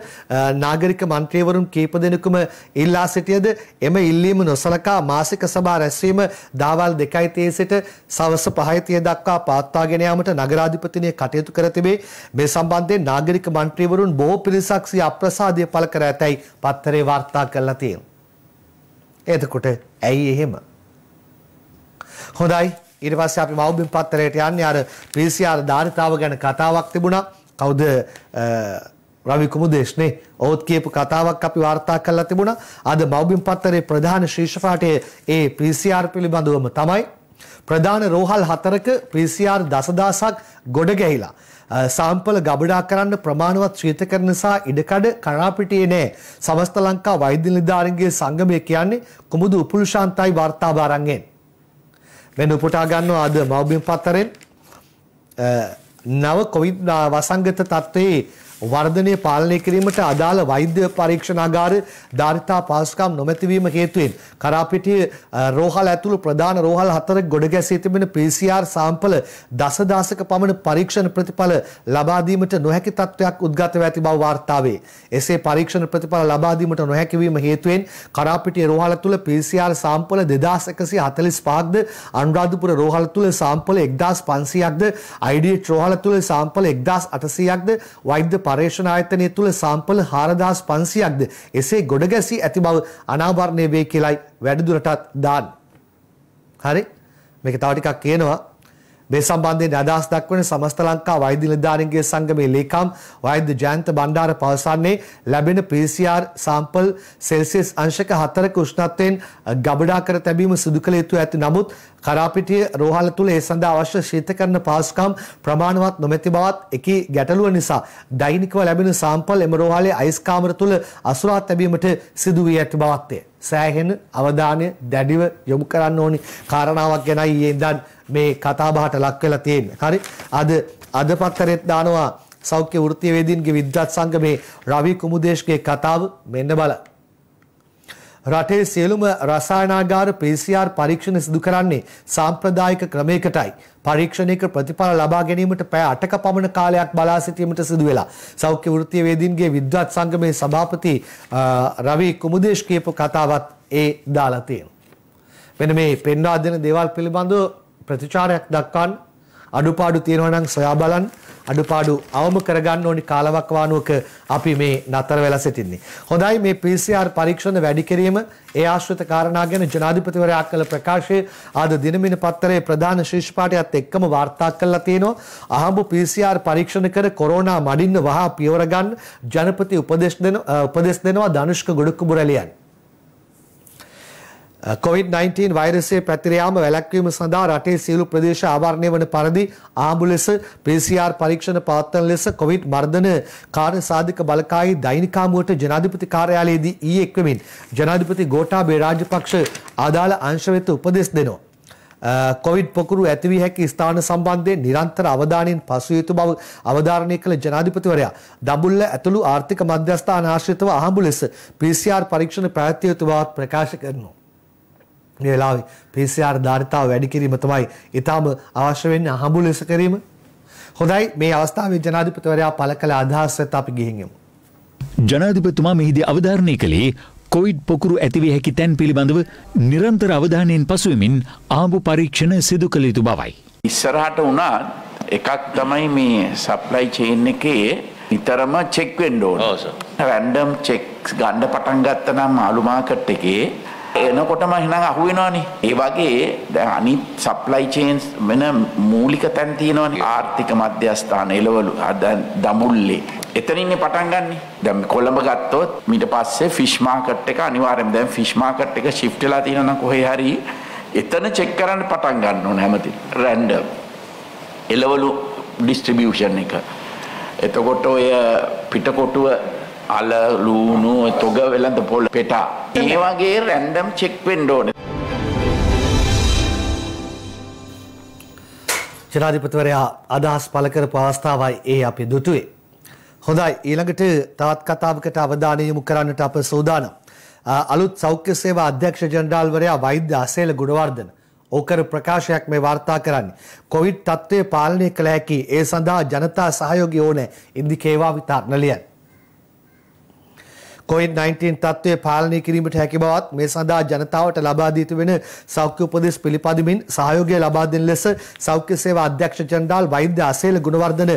නාගරික මන්ත්‍රීවරුන් කීප දෙනෙකුම ඉල්ලා සිටියද එම ඉල්ලීම නොසලකා මාසික සභා රැස්වීම දවල් 2:30 සිට සවස් 5:30 දක්වා පවත්වාගෙන යාමට නගරාධිපතිනිය කටයුතු කර තිබේ මේ සම්බන්ධයෙන් නාගරික මන්ත්‍රීවරුන් බොහෝ පිරිසක් සිය අප්‍රසාදය පළ කර ඇතැයි පත්තරේ වාර්තා කරලා තියෙනවා එතකොට ඇයි එහෙම? හොඳයි ඊට පස්සේ අපි මව්බිම් පත්තරයට යන්නේ අර පීසීආර් ධාරිතාව ගැන කතාවක් තිබුණා. කවුද රවි කුමුදේශ්නේ ඔහුත් කියපු කතාවක් අපි වාර්තා කරලා තිබුණා. අද මව්බිම් පත්තරේ ප්‍රධාන ශීර්ෂ පාඨයේ ඒ පීසීආර් පිළිබඳවම තමයි ප්‍රධාන රෝහල් හතරක පීසීආර් දසදහසක් ගොඩ ගැහිලා සාම්පල ගබඩා කරන්න ප්‍රමාණවත් ශ්‍රීත කරන නිසා ඉඩකඩ කනාපිටියේ නෑ. සමස්ත ලංකා වෛද්‍ය නිලධාරීන්ගේ සංගමය කියන්නේ කුමුදු උපුල්ශාන්තයි වාර්තාභාරංගෙන්. මෙන්න උපුටා ගන්නවා අද මව්බිම් පතරෙන් නව කොවිඩ් වසංගත තත්ත්වයේ වර්ධනය පාලනය කිරීමට අදාළ වෛද්‍ය පරීක්ෂණාගාර ධාරිතා පාසුකම් නොමැතිවීම හේතුවෙන් කරාපිටිය රෝහල් ඇතුළු ප්‍රධාන රෝහල් හතරක් ගොඩ ගැසී තිබෙන PCR සාම්පල දසදහසක පමණ පරීක්ෂණ ප්‍රතිඵල ලබා දීමට නොහැකි තත්ත්වයක් උද්ගත වෙ ඇති බව වාර්තා වේ. එසේ පරීක්ෂණ ප්‍රතිඵල ලබා දීමට නොහැකි වීම හේතුවෙන් කරාපිටිය රෝහල තුළ PCR සාම්පල 2145ක්ද අනුරාධපුර රෝහල තුළ සාම්පල 1500ක්ද IDH රෝහල තුළ සාම්පල 1800ක්ද වෛද්‍ය පර්යේෂණ ආයතනය තුළ සාම්පල 4500ක්ද එසේ ගොඩ ගැසී ඇති බව අනාවරණය වේ කියලයි වැඩිදුරටත් දාන්නේ. හරි. මේක තව ටිකක් කියනවා මේ සම්බන්ධයෙන් අදහස් දක්වන සමස්ත ලංකා වෛද්‍ය නිලධාරීන්ගේ සංගමේ ලේකම් වෛද්‍ය ජයන්ත බණ්ඩාර පවසන්නේ ලැබෙන PCR සාම්පල් සෙල්සියස් අංශක 4ක උෂ්ණත්වයෙන් ගබඩා කර තැබීම සිදු කළ යුතු ඇති නමුත් කරාපිටිය රෝහල තුල ඒ සඳහා අවශ්‍ය ශීතකරණ පාසුකම් ප්‍රමාණවත් නොමැති බවත් එකී ගැටලුව නිසා දෛනිකව ලැබෙන සාම්පල් එම රෝහලේ අයිස් කාමර තුල අසුරා තැබීමට සිදු වී ඇති බවත්ය සෑහෙන අවධානය දැඩිව යොමු කරන්න ඕනි කාරණාවක් ගැනයි ඊයේ ඉඳන් මේ කතාබහට ලක් වෙලා තියෙන්නේ. හරි. අද අද පත්තරෙත් දානවා සෞඛ්‍ය වෘත්තිවේදීන්ගේ විද්වත් සංගමේ රවි කුමුදේශ්ගේ කතාව මෙන්න බලන්න. රටේ සියලුම රසායනාගාර PCR පරීක්ෂණ සිදු කරන්නේ සාම්ප්‍රදායික ක්‍රමයකටයි. පරීක්ෂණයක ප්‍රතිඵල ලබා ගැනීමට පැය 8ක පමණ කාලයක් බලා සිටීමට සිදු වෙලා. සෞඛ්‍ය වෘත්තිවේදීන්ගේ විද්වත් සංගමේ සභාපති රවි කුමුදේශ් කියපු කතාවත් ඒ දාලා තියෙනවා. මෙන්න මේ පෙන්වා දෙන දේවල් පිළිබඳව ප්‍රතිචාරයක් දක්වන්න අඩුපාඩු තියෙනවා නම් සොයා බලන්න අඩුපාඩු අවම කරගන්න ඕනි කාලවකවානුවක අපි මේ නතර වෙලා සිටින්නේ. හොඳයි මේ PCR පරීක්ෂණ වැඩි කිරීම ඒ ආශ්‍රිත කාරණා ගැන ජනාධිපතිවරයා කළ ප්‍රකාශය ආද දිනමින පත්තරේ ප්‍රධාන ශීර්ෂ පාඩයත් එක්කම වාර්තා කරලා තියෙනවා. අහඹු PCR පරීක්ෂණ කර කොරෝනා මඩින්න වහා පියවර ගන්න ජනපති උපදෙස් දෙනවා ධනුෂ්ක ගොඩකුඹුරැලියන්. COVID-19 වෛරසය පැතිර යාම වැළැක්වීම සඳහා රටේ සියලු ප්‍රදේශ ආවරණය වන පරිදි ආඹු ලෙස PCR පරීක්ෂණ පවත්වන ලෙස COVID මර්ධන කාර්ය සාධක බලකායේ දෛනිකාමුවට ජනාධිපති කාර්යාලයේදී ඊයේ එක්වමින් ජනාධිපති ගෝඨාභය රාජපක්ෂ ආදාළ අංශ වෙත උපදෙස් දෙනවා. කොවිඩ් පොකුරු ඇතිවී හැකි ස්ථාන සම්බන්ධයෙන් නිරන්තර අවධානයෙන් පසු යුතු බව අවධාරණය කළ ජනාධිපතිවරයා දඹුල්ල ඇතුළු ආර්ථික මධ්‍යස්ථාන ආශ්‍රිතව අහඹු ලෙස PCR පරීක්ෂණ පැවැත්විය යුතු බවත් ප්‍රකාශ කරනවා. මේ වෙලාවේ PCR ධාරිතාව වැඩි කිරීම තමයි ඊටම අවශ්‍ය වෙන්නේ අහඹු ලෙස කිරීම. හොඳයි මේ අවස්ථාවේ ජනාධිපතිවරයා පළ කළ අදහසත් අපි ගිහින් යමු. ජනාධිපතිතුමා මෙහිදී අවධාරණය කළේ කොවිඩ් පොකුරු ඇතිවිය හැකි තැන් පිළිබඳව නිරන්තර අවධානයෙන් පසුවමින් ආඹු පරීක්ෂණ සිදු කළ යුතු බවයි. ඉස්සරහට වුණා එකක් තමයි මේ සප්ලයි චේන් එකේ නිතරම චෙක් වෙන්න ඕන. රැන්ඩම් චෙක්ස් ගන්න පටන් ගත්ත නම් ආලු මාකට් එකේ එනකොටම එහෙනම් අහු වෙනවනේ. ඒ වගේ දැන් අනිත් සප්ලයි චේන්ස් වෙන මූලික තැන් තියෙනවනේ. ආර්ථික මධ්‍යස්ථාන එළවලු දැන් දඹුල්ලේ. එතනින්නේ පටන් ගන්නෙ. දැන් කොළඹ ගත්තොත් ඊට පස්සේ ෆිෂ් මාකට් එක අනිවාර්යයෙන්ම දැන් ෆිෂ් මාකට් එක shift වෙලා තියෙනවා නම් කොහේ හරි එතන චෙක් කරන්න පටන් ගන්න ඕනේ හැමතිස්සෙම. රැන්ඩම්. එළවලු ඩිස්ට්‍රිබියුෂන් එක. එතකොට ඔය පිටකොටුව අල ලූණු තොග වෙලඳ පොළ පෙටා. ඒ වගේ රැන්ඩම් චෙක් වෙන්න ඕනේ. ජනාධිපතිවරයා අදහස් පළ කරපු අවස්ථාවයි ඒ අපි දුටුවේ. හොඳයි ඊළඟට තවත් කතාවකට අවධානය යොමු කරන්නට අප සූදානම්. අලුත් සෞඛ්‍ය සේවා අධ්‍යක්ෂ ජනරාල්වරයා වෛද්‍ය අසේල ගුණවර්ධන ඕකර ප්‍රකාශයක් මේ වාර්තා කරන්නේ. කොවිඩ් තත්ත්වය පාලනය කළ හැකි ඒ සඳහා ජනතා සහයෝගය ඕනෑ ඉන්දිකේවා විතාර්ණලියන්. COVID-19 තත්ත්වය පාලනය කිරීමට හැකි බවත් මේ සඳහා ජනතාවට ලබා දී තිබෙන සෞඛ්‍ය උපදෙස් පිළිපදිමින් සහයෝගය ලබා දෙන ලෙස සෞඛ්‍ය සේවා අධ්‍යක්ෂ ජනරාල් වෛද්‍ය අසේල ගුණවර්ධන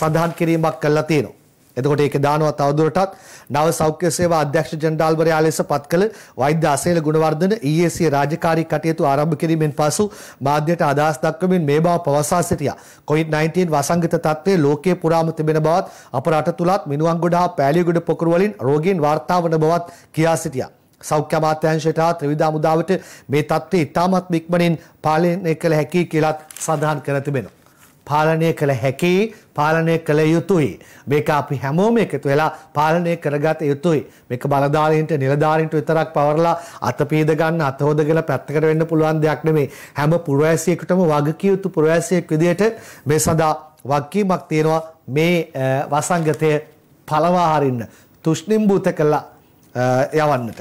සඳහන් කිරීමක් කළා තියෙනවා. එතකොට ඒක දානවා තවදුරටත් නව සෞඛ්‍ය සේවා අධ්‍යක්ෂ ජෙනරාල්වරයා ලෙස පත් කළ වෛද්‍ය අසේල ගුණවර්ධන ඊයේ e සිය රාජකාරී කටයුතු ආරම්භ කිරීමෙන් පසු මාධ්‍යයට අදහස් දක්වමින් මේ බව පවසා සිටියා. COVID-19 වසංගත තත්ත්වය ලෝකයේ පුරාම තිබෙන බවත් අප රට තුලත් මිනුවන්ගොඩ හා පෑලියගොඩ පොකුරු වලින් රෝගීන් වාර්තා වන බවත් කියා සිටියා. සෞඛ්‍ය අමාත්‍යාංශයට හා ත්‍රිවිධ මුදාවට මේ තත්ත්වය ඉතාමත් ඉක්මනින් පාලනය කළ හැකි කියලත් සඳහන් කර තිබෙනවා. පාලනය කළ හැකි පාලනය කළ යුතුයි. මේක අපි හැමෝම එකතු වෙලා පාලනය කරගත යුතුයි. මේක බලධාරීන්ට නිලධාරීන්ට විතරක් පවරලා අත පීද ගන්න අත හොදගෙන පැත්තකට වෙන්න පුළුවන් දෙයක් නෙමෙයි. හැම පුරවැසියෙකුටම වගකිය යුතු පුරවැසියෙක් විදිහට මේ සඳහා වගකීමක් තියෙනවා මේ වසංගතය පළවා හරින්න. තුෂ්ණිම්බූත කළා යවන්නට.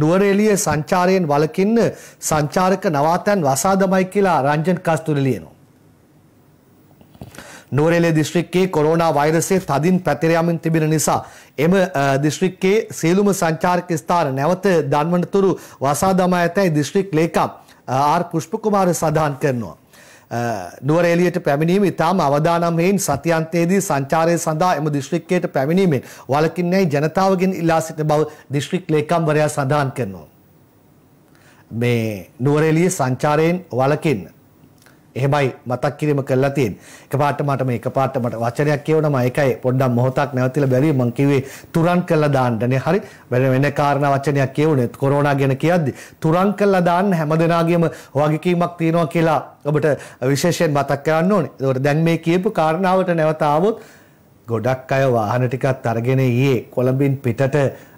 නුවරඑළිය සංචාරයෙන් වළකින්න සංචාරක නවාතැන් වසාදමයි කියලා රංජන් කස්තුර ලියනවා. නුවරඑළිය දිස්ත්‍රික්කයේ කොරෝනා වෛරසය තදින් පැතිර යමින් තිබෙන නිසා එම දිස්ත්‍රික්කයේ සියලුම සංචාරක ස්ථාන නැවත දන්වනතුරු වසාදමයි ඇතැයි දිස්ත්‍රික් ලේකම් ආර් පුෂ්පකුමාර සඳහන් කරනවා. නුවර එළියට පැමිණීම ඉතාම අවදානම් හේයින් සතියන්තයේදී සංචාරය සඳහා එම දිස්ත්‍රික්කයට පැමිණීමෙන් වළකින්නේ ජනතාවගෙන් ඉල්ලා සිටින බව දිස්ත්‍රික් ලේකම්වරයා සඳහන් කරනවා. මේ නුවර එළියේ සංචාරයෙන් වළකින්න එහෙමයි මතක් කිරීම කරලා තියෙන්නේ. එකපාරට මට මේ එකපාරට මට වචනයක් කියවනම ඒකයි පොඩ්ඩක් මොහොතක් නැවතිලා බැරි මං කිව්වේ තුරන් කරලා දාන්නනේ. හරි. වෙන වෙන කාරණා වචනයක් කියවුනේ කොරෝනා ගැන කියද්දි තුරන් කරලා දාන්න හැමදෙනාගේම වගකීමක් තියෙනවා කියලා ඔබට විශේෂයෙන් මතක් කරන්න ඕනේ. ඒකට දැන් මේ කියපු කාරණාවට නැවත ආවොත් ගොඩක් අය වාහන ටිකත් අරගෙන ඊයේ කොළඹින් පිටට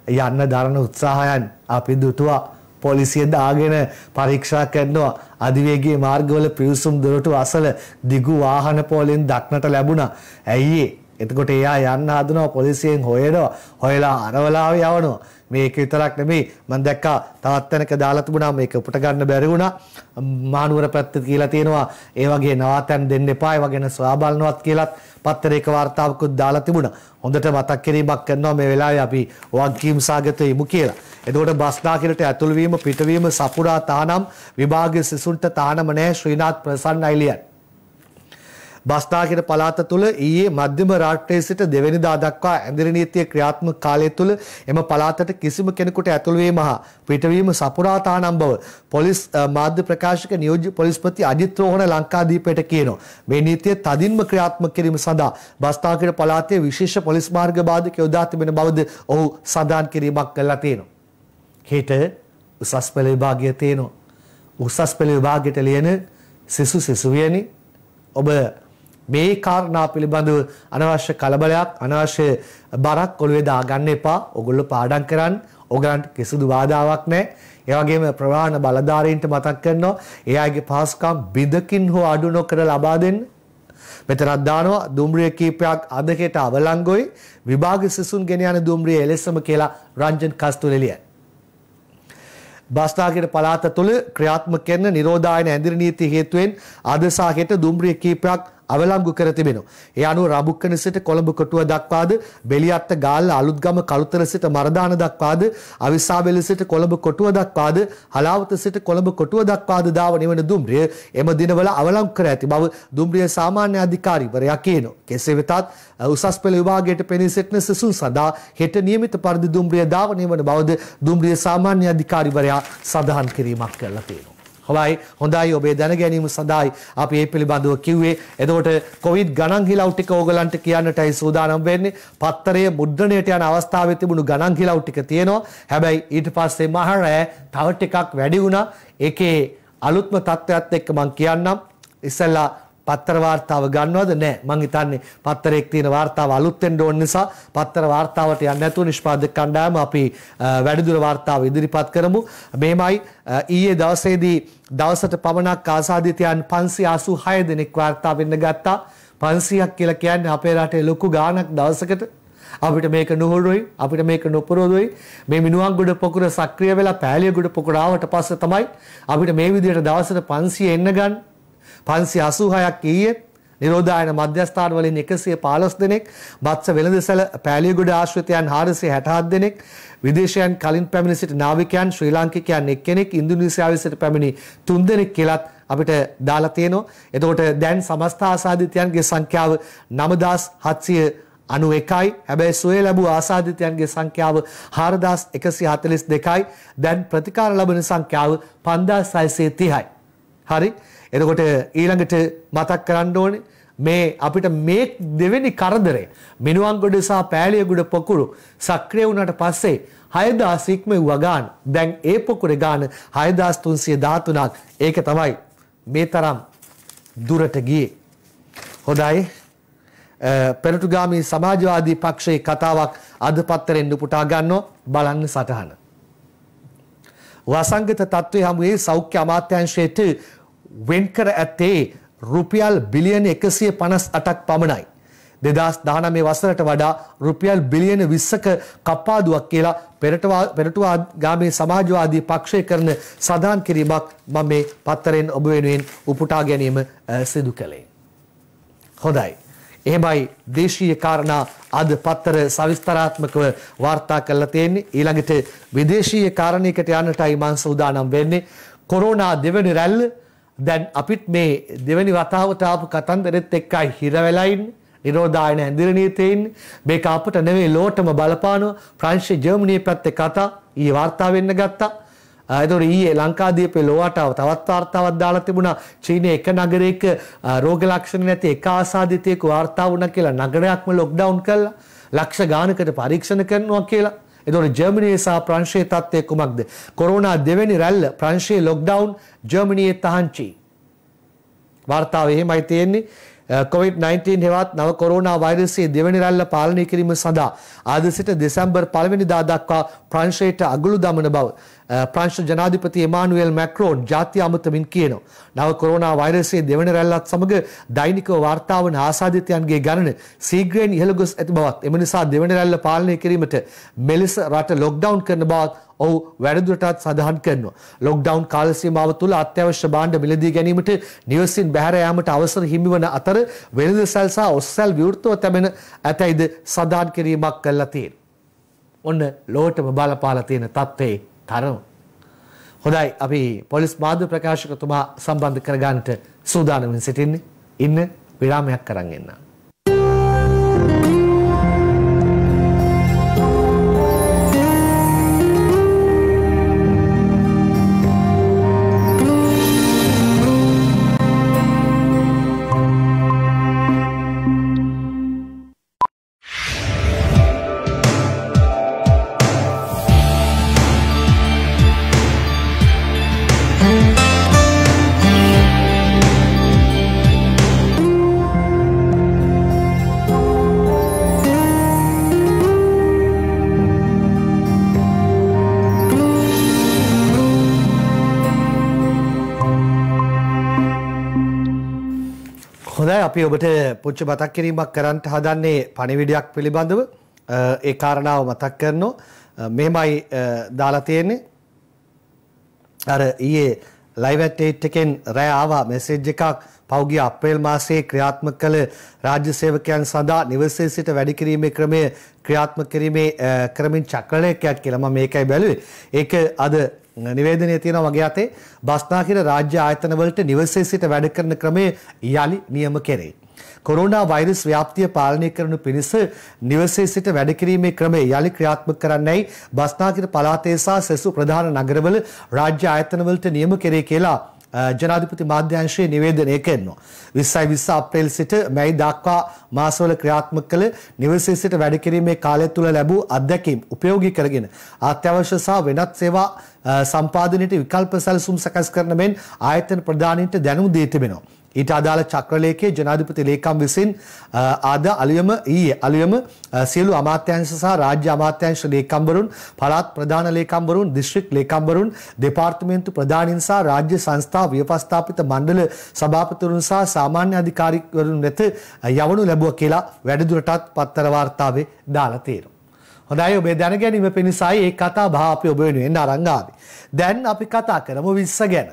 යන්න දරන උත්සාහයන් අපි දුටුවා. පොලිසිය දාගෙන පරීක්ෂා කරනවා අධිවේගී මාර්ගවල පිවිසුම් දොරටු අසල දිගු වාහන පොලින් දක්නට ලැබුණා. ඇයි එතකොට එයා යන්න හදනවා පොලිසියෙන් හොයනවා. හොයලා අරවලාව යවනවා. මේක විතරක් නෙමෙයි මම දැක්කා තවත් තැනක දාලා තිබුණා මේක උපට ගන්න බැරි වුණා මහනුවර පැත්තේ කියලා තියෙනවා ඒ වගේ නවාතැන් දෙන්න එපා ඒ වගේන සොයා බලනවත් කියලත් පත්තරයක වார்த்தාවකුත් දාලා තිබුණා හොඳට මතක් කිරීමක් කරනවා මේ වෙලාවේ අපි වගකීම් සාගතව ඉමු කියලා එතකොට බස්නාහිරට ඇතුල්වීම පිටවීම සපුරා තානම් විභාගයේ සිසුන්ට තානම නැහැ ශ්‍රීනාත් ප්‍රසන්න අයිලියන්. බස්නාහිර පළාත තුල ඊයේ මධ්‍යම රාත්‍රියේ සිට දෙවැනිදා දක්වා ඇඳිරි නීතිය ක්‍රියාත්මක කාලය තුල එම පළාතට කිසිම කෙනෙකුට ඇතුල්වීම හා පිටවීම සපුරා තානම් බව පොලිස් මාධ්‍ය ප්‍රකාශක නියෝජ්‍ය පොලිස්පති අජිත් රෝහණ ලංකාදීපයට කියනවා. මේ නීතිය තදින්ම ක්‍රියාත්මක කිරීම සඳහා බස්නාහිර පළාතේ විශේෂ පොලිස් මාර්ග බාධක යොදා තිබෙන බවද ඔහු සඳහන් කිරීමක් කළා තියෙනවා. හෙට උසස් පෙළ විභාගය තියෙනවා. උසස් පෙළ විභාගයට ලියන සිසු සිසුවියනි ඔබ මේ කාරණා පිළිබඳව අනවශ්‍ය කලබලයක් අනවශ්‍ය බරක් ඔළුවේ දාගන්න එපා. ඔගොල්ලෝ පාඩම් කරන් ඔගලන්ට කිසිදු බාධාවක් නැහැ. ඒ වගේම ප්‍රවාහන බලධාරීන්ට මතක් කරනවා ඒ අයගේ පහසුකම් බිඳකින් හෝ අඩු නොකර ලබා දෙන්න. මෙතනක් දානවා දුම්රිය කීපයක් අදකට අවලංගුයි විභාග සිසුන් ගෙන යන දුම්රිය එලෙසම කියලා රංජන් කස්තුලෙලියයි. බස්නාගිර පළාත තුළ ක්‍රියාත්මක කරන නිරෝධායන ඇඳිරි නීති හේතුවෙන් අද සහ හෙට දුම්රිය කීපයක් අවලංගු කර තිබෙනවා. ඒ අනුව රඹුක්කන සිට කොළඹ කොටුව දක්වාද, බෙලියත්ත ගාල්ල අලුත්ගම කළුතර සිට මරදාන දක්වාද, අවිසාවේල සිට කොළඹ කොටුව දක්වාද, හලාවත සිට කොළඹ කොටුව දක්වාද දාව නිවන දුම්රිය එම දිනවල අවලංගු කර ඇති බව දුම්රිය සාමාන්‍ය අධිකාරීවරයා කියනවා. කෙසේ වෙතත් උසස් පෙළ විභාගයට පෙනී සිටින සිසුන් සඳහා හෙට නියමිත පරිදි දුම්රිය දාව නිවන බවද දුම්රිය සාමාන්‍ය අධිකාරීවරයා සඳහන් කිරීමක් කළා තියෙනවා. හොඳයි හොඳයි ඔබේ දැන ගැනීම සඳහායි අපි මේ පිළිබඳව කිව්වේ. එතකොට කොවිඩ් ගණන් හිලව් ටික ඕගලන්ට කියන්නටයි සූදානම් වෙන්නේ. පත්තරයේ මුද්‍රණයට යන අවස්ථාවේ තිබුණු ගණන් හිලව් ටික තියෙනවා. හැබැයි ඊට පස්සේ මහරෑ තව ටිකක් වැඩි වුණා. ඒකේ අලුත්ම තත්ත්වයක් එක්ක මම කියන්නම්. ඉස්සෙල්ලා පත්තර වාර්තාව ගන්නවද නැහැ මං හිතන්නේ පත්තරයක් තියෙන වාර්තාව අලුත් වෙන්න ඕන නිසා පත්තර වාර්තාවට යන්නේ නැතුව නිෂ්පාදක කණ්ඩායම අපි වැඩිදුර වාර්තාව ඉදිරිපත් කරමු මේමයි ඊයේ දවසේදී දවසට පමණක් ආසාධිතයන් 586 දෙනෙක් වාර්තා වෙන්න ගත්තා. 500ක් කියලා කියන්නේ අපේ රටේ ලොකු ගාණක් දවසකට. අපිට මේක නොහොරුයි අපිට මේක නොපුරොදුයි මේ මිනුවන්ගොඩ පොකුර සක්‍රිය වෙලා පෑලියගොඩ පොකුර ආවට පස්සේ තමයි අපිට මේ විදිහට දවසට 500 එන්න ගන්න 586ක් ඊයේ නිරෝධායන මධ්‍යස්ථාන වලින් 115 දෙනෙක්, බත්ස වෙළඳසැල පෑලියගොඩ ආශ්‍රිතයන් 467 දෙනෙක්, විදේශයන් කලින් පැමිණ සිටි නාවිකයන් ශ්‍රී ලාංකිකයන් එක්කෙනෙක්, ඉන්දුනීසියාවේ සිට පැමිණි 3 දෙනෙක් කියලාත් අපිට දාලා තියෙනවා. එතකොට දැන් සමස්ත ආසාදිතයන්ගේ සංඛ්‍යාව 9791යි. හැබැයි සුවේ ලැබූ ආසාදිතයන්ගේ සංඛ්‍යාව 4142යි. දැන් ප්‍රතිකාර ලබන සංඛ්‍යාව 5630යි. හරි. එතකොට ඊළඟට මතක් කරන්න ඕනේ මේ අපිට මේ දෙවෙනි කරදරය මිනුවන්ගොඩ සහ පෑලියගොඩ පොකුරු සක්‍රිය වුණාට පස්සේ 6000 ඉක්මවුවා ගාන. දැන් ඒ පොකුරේ ගාන 6313ක්. ඒක තමයි මේ තරම් දුරට ගියේ. හොඳයි. පෙරටුගාමී සමාජවාදී පක්ෂයේ කතාවක් අද පත්තරෙන් උපුටා ගන්නෝ බලන්න සටහන. වසංගත තත්ත්වයේ හමුවේ සෞඛ්‍ය අමාත්‍යාංශයේට වෙන්කර ඇත්තේ රුපියල් බිලියන එකසිය පනස් අටක් පමණයි. දෙදස් දානමේ වසරට වඩා රුපියල් බිලියන විස්සක කප්පාදුවක් කියලා පෙරටවා ගාමේ සමාජවාදී පක්ෂය කරන සදාන් කිරීමක් මම මේ පත්තරෙන් ඔබ වෙනුවෙන් උපුටා ගැනීම සිදු කළේ. හොඳයි. එහෙමයි දේශීය කාරණා අද පත්තර සවිස්තරාත්මකව වාර්තා කරලා තියෙන්නේ. ඊළඟට විදේශීය කාරණයකට යන්නටයි මං සූදානම් වෙන්නේ. කොරෝනා දෙවන රැල්ල දැන් අපිත් මේ දෙවැනි වතාවට ආපු කතන්දරෙත් එක්කයි හිර වෙලයින් නිරෝධායන ඇඳිරනීතයින් මේක අපට නෙවෙයි ලෝටම බලපානව ප්‍රංශ ජර්මනිය පැත්තේ කතා ඊ වාර්තා වෙන්න ගත්තා ඇතුර ඊයේ ලංකාදීපේ ලෝවටාව තවත් වාර්තාවක් දාලා තිබුණා චීනය එක නගරයක රෝග ලක්ෂණ නැති එක ආසාධිතයෙකු වාර්තා වුණා කියලා නගරයක්ම ලොක්ඩවුන් කළා ලක්ෂ ගානකට පරීක්ෂණ කරනවා කියලා එතකොට ජර්මනියේ සහ ප්‍රංශයේ තත්ත්වය කුමක්ද? කොරෝනා දෙවැනි රැල්ල ප්‍රංශයේ ලොක්ඩවුන් ජර්මනියේ තහංචි. වාර්තාව එහෙමයි තියෙන්නේ. COVID-19 හෙවත් නව කොරෝනා වෛරසයේ දෙවැනි රැල්ල පාලනය කිරීම සඳහා අද සිට දෙසැම්බර් 1 වෙනිදා දක්වා ප්‍රංශයට අගලු දමන බව Uh, ප්‍රංශ ජනාධිපති එමානුවෙල් මැක්‍රෝන් ජාතිය අමතමින් කියනවා. නව කොරෝනා වෛරසයේ දෙවන රැල්ලත් සමග දෛනිකව වාර්තා වන ආසාදිතයන්ගේ ගණන ශීඝ්‍රයෙන් ඉහළ ගොස් ඇති බවත් එම නිසා දෙවන රැල්ල පාලනය කිරීමට මෙලෙස රට ලොක්ඩවුන් කරන බවත් ඔහු වැඩදුරටත් සඳහන් කරනවා. ලොක්ඩවුන් කාලසීමාව තුළ අත්‍යවශ්‍ය භාණ්ඩ මිලදී ගැනීමට නිවසින් බැහැර යාමට අවසර හිමිවන අතර වෙළඳ සැල් සහ ඔස්සැල් විවෘතව තැබෙන ඇතැයිද සඳහන් කිරීමක් කළා තියෙනවා. ඔන්න ලෝකෙම බලපාලා තියෙන තත්ත්වේ තරම. හොඳයි අපි පොලිස් මාධ්‍ය ප්‍රකාශකතුමා සම්බන්ධ කරගන්නට සූදානමින් සිටින්නේ. ඉන්න විරාමයක් කරන් එන්නම්. අපි ඔබට පුච්ච මතක් කිරීමක් කරන්න හදන්නේ පණිවිඩයක් පිළිබඳව ඒ කාරණාව මතක් කරනවා මෙහෙමයි දාලා තියෙන්නේ අර ඊයේ ලයිව් ඇට් 8 එකෙන් රෑ ආවා මැසේජ් එකක් පෞගිය අප්‍රේල් මාසයේ ක්‍රියාත්මක කළ රාජ්‍ය සේවකයන් සඳහා නිවසේ සිට වැඩි කිරීමේ ක්‍රමය ක්‍රියාත්මක කිරීමේ ක්‍රමින් චක්‍රලයක්යක් කියලා මම මේකයි බැලුවේ. ඒක අද නිවේදනය තියෙනවා මගේ අතේ බස්නාහිර රාජ්‍ය ආයතන වලට නිවසේ සිට වැඩ කරන ක්‍රමය යලි නියම කෙරේ. කොරෝනා වෛරස් ව්‍යාප්තිය පාලනය කරනු පිණිස නිවසේ සිට වැඩ කිරීමේ ක්‍රමය යලි ක්‍රියාත්මක කරන්නයි බස්නාහිර පළාතේ සහ සෙසු ප්‍රධාන නගරවල රාජ්‍ය ආයතන වලට නියම කෙරේ කියලා ජනාධිපති මාධ්‍යංශයේ නිවේදනය කරනවා. 20යි 20 අප්‍රේල් සිට මැයි දක්වා මාසවල ක්‍රියාත්මක කළ නිවසේ සිට වැඩ කිරීමේ කාලය තුල ලැබූ අත්දැකීම් උපයෝගී කරගෙන අත්‍යවශ්‍ය සහ වෙනත් සේවා සම්පාදනයට විකල්ප සැලසුම් සකස් කරන මෙන් ආයතන ප්‍රධානීන්ට දැනුම් දී තිබෙනවා. ඊට අදාළ චක්‍රලේඛයේ ජනාධිපති ලේකම් විසින් ආද අලුයම ඊයේ අලුයම සියලු අමාත්‍යාංශ සහ රාජ්‍ය අමාත්‍යාංශ ලේකම්වරුන් පළාත් ප්‍රධාන ලේකම්වරුන් දිස්ත්‍රික් ලේකම්වරුන් දෙපාර්තමේන්තු ප්‍රධානීන් සහ රාජ්‍ය සංස්ථා ව්‍යවස්ථාපිත මණ්ඩල සභාපතිවරුන් සහ සාමාන්‍ය අධිකාරීවරුන් වෙත යවනු ලැබුවා කියලා වැඩිදුරටත් පත්තර වාර්තාවේ දාලා තියෙනවා හොඳයි ඔබේ දැන ගැනීම පිණිසයි ඒ කතා බහ අපි ඔබ වෙනුවෙන් අරන් ආවේ. දැන් අපි කතා කරමු 20 ගැන.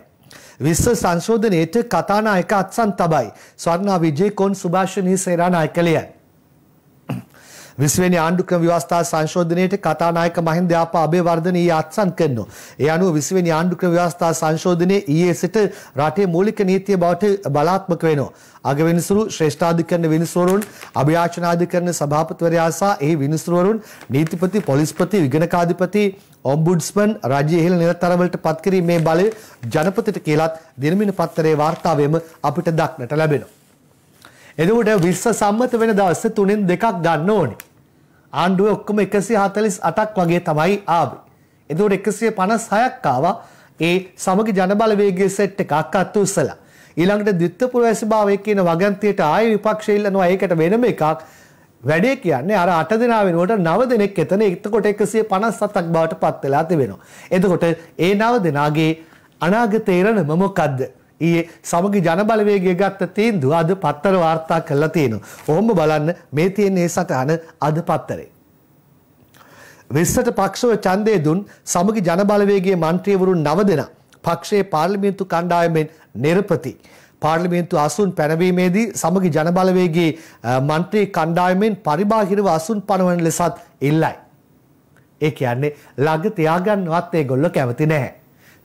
විශ්ව සංශෝධනයේට කතානායක අත්සන් තබයි. ස්වර්ණා විජේකොන් සුභාෂිනී සේනානායකලියන්. විස්වනි ආණ්ඩුක්‍රම ව්‍යවස්ථා සංශෝධනයට කතානායක මහින්ද යාපා අබේවර්ධන ඊයේ අත්සන් කරනවා. ඒ අනුව විස්වනි ආණ්ඩුක්‍රම ව්‍යවස්ථා සංශෝධනයේ ඊයේ සිට රටේ මූලික නීතිය බවට බලාත්මක වෙනවා. අග විනිසුරු ශ්‍රේෂ්ඨාධිකරණ විනිසුරුවරුන් අභියාචනාධිකරණ සභාපතිවරයා සහ එහි විනිසුරුවරුන් නීතිපති පොලිස්පති විගණකාධිපති ඔම්බුඩ්ස්මන් රජයේ ඉහළ නිලතරවලට පත්කිරීමේ බලය ජනපතිට කියලත් දිනමින පත්තරේ වාර්තාවෙම අපිට දක්නට ලැබෙනවා. එතකොට විශ්ව සම්මත වෙන දවස් තුනෙන් දෙකක් ගන්න ඕනේ. ආණ්ඩුව ඔක්කොම එකසිය හතලිස් අටක් වගේ තමයි ආවේ. එදෝට එකසිය පණස් හයක්කාවා ඒ සමග ජනබලවේගේ සෙට් එක අක්කත්තු උස්සලා. ඊළඟට දිත්තපුර ඇසිභාවය කියන වගන්තියට ආය විපක්ෂඉල්ලනවා ඒකට වෙනම එකක් වැඩේ කියන්නේ අර අට දෙනා වෙනුවට නව දෙනෙක් එතන එතකොට එකසිය පණස් සතක් බවට පත් වෙලා තිබෙනවා. එතකොට ඒ නව දෙනාගේ අනාගතේරණම මොකක්ද? ඊයේ සමගි ජනබලවේගය ගත්ත තීන්දුව අද පත්තර වාර්තා කරලා තියෙනවා. ඔහොම බලන්න මේ තියෙන මේ සටහන අද පත්තරේ. විස්සට පක්ෂව ඡන්දය දුන් සමගි ජනබලවේගයේ මන්ත්‍රීවරුන් 9 දෙනා පක්ෂයේ පාර්ලිමේන්තු කණ්ඩායමෙන් නිරපති පාර්ලිමේන්තු අසුන් පැනවීමේදී සමගි ජනබලවේගේ මන්ත්‍රී කණ්ඩායමෙන් පරිබාහිරව අසුන් පනවන ලෙසත් ඉල්ලයි. ඒ කියන්නේ ළඟ තියාගන්නවත් ඒගොල්ලෝ කැමති නැහැ.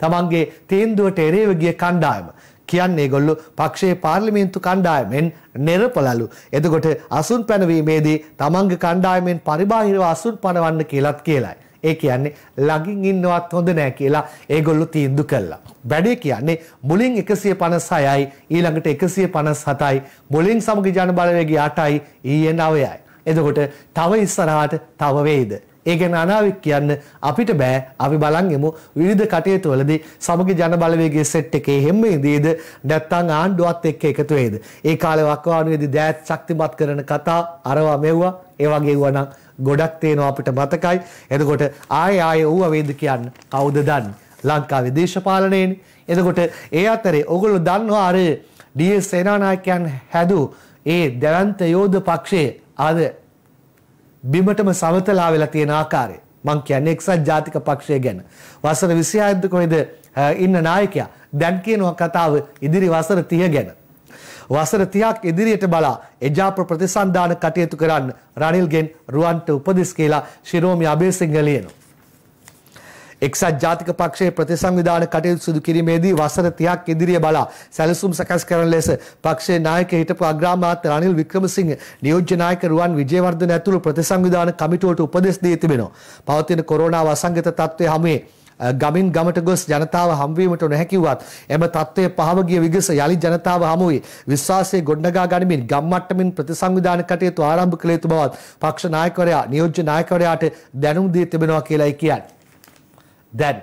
තමන්ගේ තීන්දුවට එරෙහිව ගිය කණ්ඩායම කියන්නේ ගොල්ලු පක්ෂයේ පාර්ලිමේන්තු කණ්ඩායමෙන් නෙරපලලු. එතකොට අසුන් පැනවීමේදී තමන්ගේ කණ්ඩායමෙන් පරිබාහිරව අසුන් පනවන්න කියලත් කියලයි. ඒ කියන්නේ ළඟින් ඉන්නවත් හොඳ නෑ කියලා ඒගොල්ලු තීන්දු කළා. වැඩේ කියන්නේ මුලින් 156යි ඊළඟට 157යි මුලින් සමග ජන බලවේගය 8යි ඊයේ 9යි. එතකොට තව ඉස්සරහට තව වේද? ඒ ගැන අනාවෙක් කියන්න අපිට බෑ අපි බලන් යමු විවිධ කටයුතු වලදී සමග ජන බලවේගයේ සෙට් එකේ හැම ඉදීද නැත්නම් ආණ්ඩුවත් එක්ක එකතු වේද ඒ කාලේ වකවානුවේදී දෑත් ශක්තිමත් කරන කතා අරවා මෙව්වා ඒ වගේ වුණා ගොඩක් තේනවා අපිට මතකයි එතකොට ආයේ ආයේ ඌව වේද කියන්න කවුද දන්නේ ලංකාවේ දේශපාලනයෙන් එතකොට ඒ අතරේ ඔගොල්ලෝ දන්නවා අර ඩීඑස් සේනානායකයන් හැදූ ඒ දැවන්ත යෝධ පක්ෂයේ අද බිමටම සමතලා වෙලා තියෙන ආකාරය. මං කියන්නේ එක්සත් ජාතික පක්ෂය ගැන. වසර 26ද කොහෙද ඉන්න නායකයා දැන් කියනවා කතාව ඉදිරි වසර 30 ගැන. වසර 30ක් ඉදිරියට බලා එජාප ප්‍රතිසන්දාන කටයුතු කරන්න රනිල්ගෙන් රුවන්ට උපදෙස් කියලා ශිරෝමි අබේසිංහ ලියනවා. එක්සත් ජාතික පක්ෂයේ ප්‍රතිසංවිධාන කටයුතු සිදු කිරීමේදී වසර 30ක් ඉදිරිය බලා සැලසුම් සකස් කරන ලෙස පක්ෂයේ නායක හිටපු අග්‍රාමාත්‍ය රනිල් වික්‍රමසිංහ නියෝජ්‍ය නායක රුවන් විජේවර්ධන ඇතුළු ප්‍රතිසංවිධාන කමිටුවට උපදෙස් දී තිබෙනවා. පවතින කොරෝනා වසංගත තත්ත්වය හමුවේ ගමින් ගමට ගොස් ජනතාව හම්වීමට නොහැකිවත් එම තත්ත්වය පහව ගිය විගස යලි ජනතාව හමුවේ විශ්වාසයේ ගොඩනගා ගනිමින් ගම් මට්ටමින් ප්‍රතිසංවිධාන කටයුතු ආරම්භ කළ යුතු බවත් පක්ෂ නායකවරයා නියෝජ්‍ය නායකවරයාට දැනුම් දී තිබෙනවා කියලායි කියන්නේ. දැන්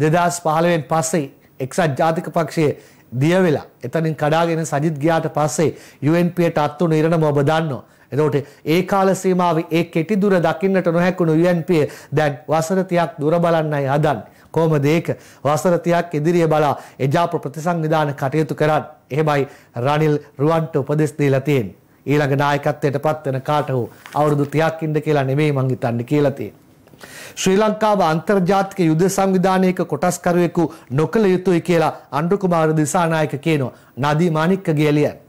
දෙදස් පහළවෙන් පස්සේ එක්සත් ජාතික පක්ෂයේ දියවෙලා එතනින් කඩාගෙන සජිත් ගියාට පස්සේ UNPට අත්වුණු ඉරණම ඔබ දන්නවා. එතකොට ඒ කාල සීමාවේ ඒ කෙටි දුර දකින්නට නොහැකුණු UNP දැන් වසර 30ක් දුර බලන්නයි හදන්නේ. කොහොමද ඒක? වසර 30ක් ඉදිරියේ බලා එජාප ප්‍රතිසංවිධාන කටයුතු කරන්. එහෙමයි රනිල් රුවන්ට උපදෙස් දීලා තියෙන්නේ. ඊළඟ නායකත්වයට පත් වෙන කාට හෝ අවුරුදු 30ක් ඉන්න කියලා නෙමෙයි මං හිතන්නේ කියලා තියෙන්නේ. ශ්‍රී ලංකාව අන්තර්ජාතික යුද සංවිධානයක කොටස්කරුවෙකු නොකළ යුතුයි කියලා අන්ඩු කුමාර දිසානායක කියනවා. නදී මාණික්කගේ ලියන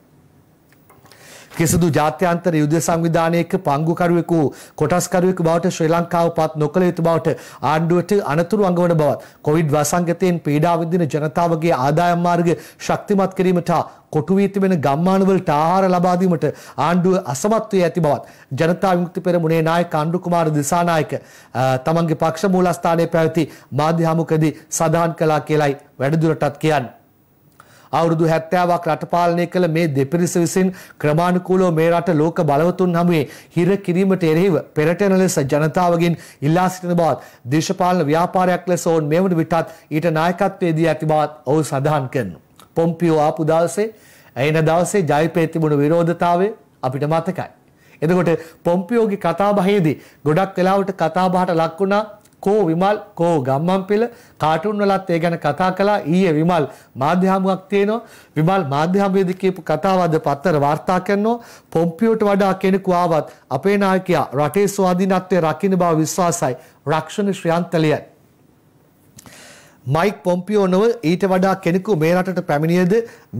කිසිදු ජාත්‍යන්තර යුද සංවිධානයක පංගුකරුවෙකු කොටස්කරුවෙකු බවට ශ්‍රී ලංකාව පත් නොකළ යුතු බවට ආණ්ඩුවට අනතුරු අඟවන බවත් කොවිඩ් වසංගතයෙන් පීඩා විඳින ජනතාවගේ ආදායම් මාර්ග ශක්තිමත් කිරීමට කොටු වී තිබෙන ගම්මානවලට ආහාර ලබා දීමට ආණ්ඩුව අසමත් වී ඇති බවත් ජනතා විමුක්ති පෙරමුණේ නායක අනුරු කුමාර දිසානායක තමන්ගේ පක්ෂ මූලස්ථානයේ පැවති මාධ්‍ය හමුකදී සදාන් කළා කියලයි වැඩිදුරටත් කියන්නේ අවුරුදු 70ක් රටපාලනය කළ මේ දෙපිරිස විසින් ක්‍රමානුකූලව මේ රට ලෝක බලවතුන් හමුවේ හිර කිරීමට එරෙහිව පෙරටෙන ලෙස ජනතාවගෙන් ඉල්ලා සිටින බවත් දේශපාලන ව්‍යාපාරයක් ලෙස ඔවුන් මෙවන විටත් ඊට නායකත්වයේ දී ඇති බවත් ඔහු සඳහන් කරනවා. පොම්පියෝ ආපු දවසේ එන දවසේ ජවිපේ තිබුණු විරෝධතාවය අපිට මතකයි. එතකොට පොම්පියෝගේ කතාබහේදී ගොඩක් වෙලාවට කතාබහට ලක් වුණා කෝ විමල් කෝ ගම්මන්පිල කාටුන් වලත් ඒ ගැන කතා කළා ඊයේ විමල් මාධ්‍ය හමුවක් තියෙනවා විමල් මාධ්‍ය හමුවේදී කියපු කතාවද පත්තර වාර්තා කරනවා පොම්පියෝට වඩා කෙනෙකු ආවත් අපේ නායකයා රටේ ස්වාධීනත්වය රකින්න බව විශ්වාසයි රක්ෂණ ශ්‍රියන්තලියයි මයික් පොම්පියෝ නොව ඊට වඩා කෙනෙකු මේ රටට පැමිණියද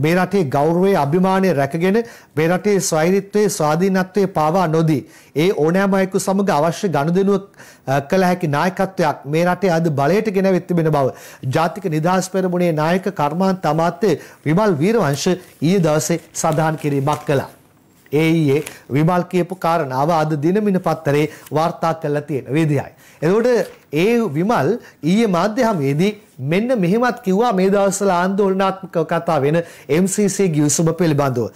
මේ රටේ ගෞරවය අභිමානය රැකගෙන මේ රටේ ස්වෛරීත්වයේ ස්වාධීනත්වයේ පාවා නොදී ඒ ඕනෑම අයෙකු සමග අවශ්‍ය ගනුදෙනුව කළ හැකි නායකත්වයක් මේ රටේ අද බලයට ගෙනවෙත් තිබෙන බව ජාතික නිදහස් පෙරමුණේ නායක කර්මාන්ත අමාත්‍ය විමල් වීරවංශ ඊයේ දවසේ සඳහන් කිරීමක් කළා. ඒයේ විමල් කියපු කාරණාව අද දිනමින පත්තරේ වාර්තා කළා තියෙන විදියයි. එතකොට ඒ විමල් ඊයේ මාධ්‍ය හමුවේදී මෙන්න මෙහෙමත් කිව්වා මේ දවස්වල ආන්දෝලනාත්මක කතා වෙන MCC ගිවිසුම පිළිබඳව.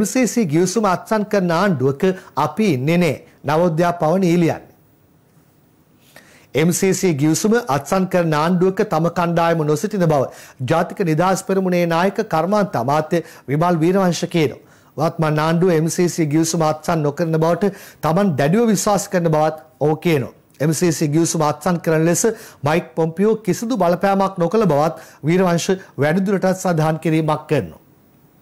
MCC ගිවිසුම අත්සන් කරන ආණ්ඩුවක අපි ඉන්නේ නැහැ. නවෝද්‍යාපව නීලියන්. MCC ගිවිසුම අත්සන් කරන ආණ්ඩුවක තම කණ්ඩායම නොසිටින බව ජාතික නිදහස් පෙරමුණේ නායක කර්මාන්ත අමාත්‍ය විමල් වීරවංශ කියනවා. වත්මන් ආණ්ඩුව MCC ගිවිසුම අත්සන් නොකරන බවට Taman දැඩිව විශ්වාස කරන බවත් ඔහු කියනවා. MCC ගිවිසුම අත්සන් කරන ලෙස මයික් පොම්පියෝ කිසිදු බලපෑමක් නොකළ බවත් වීරවංශ වැඩිදුරටත් සඳහන් කිරීමක් කරනවා.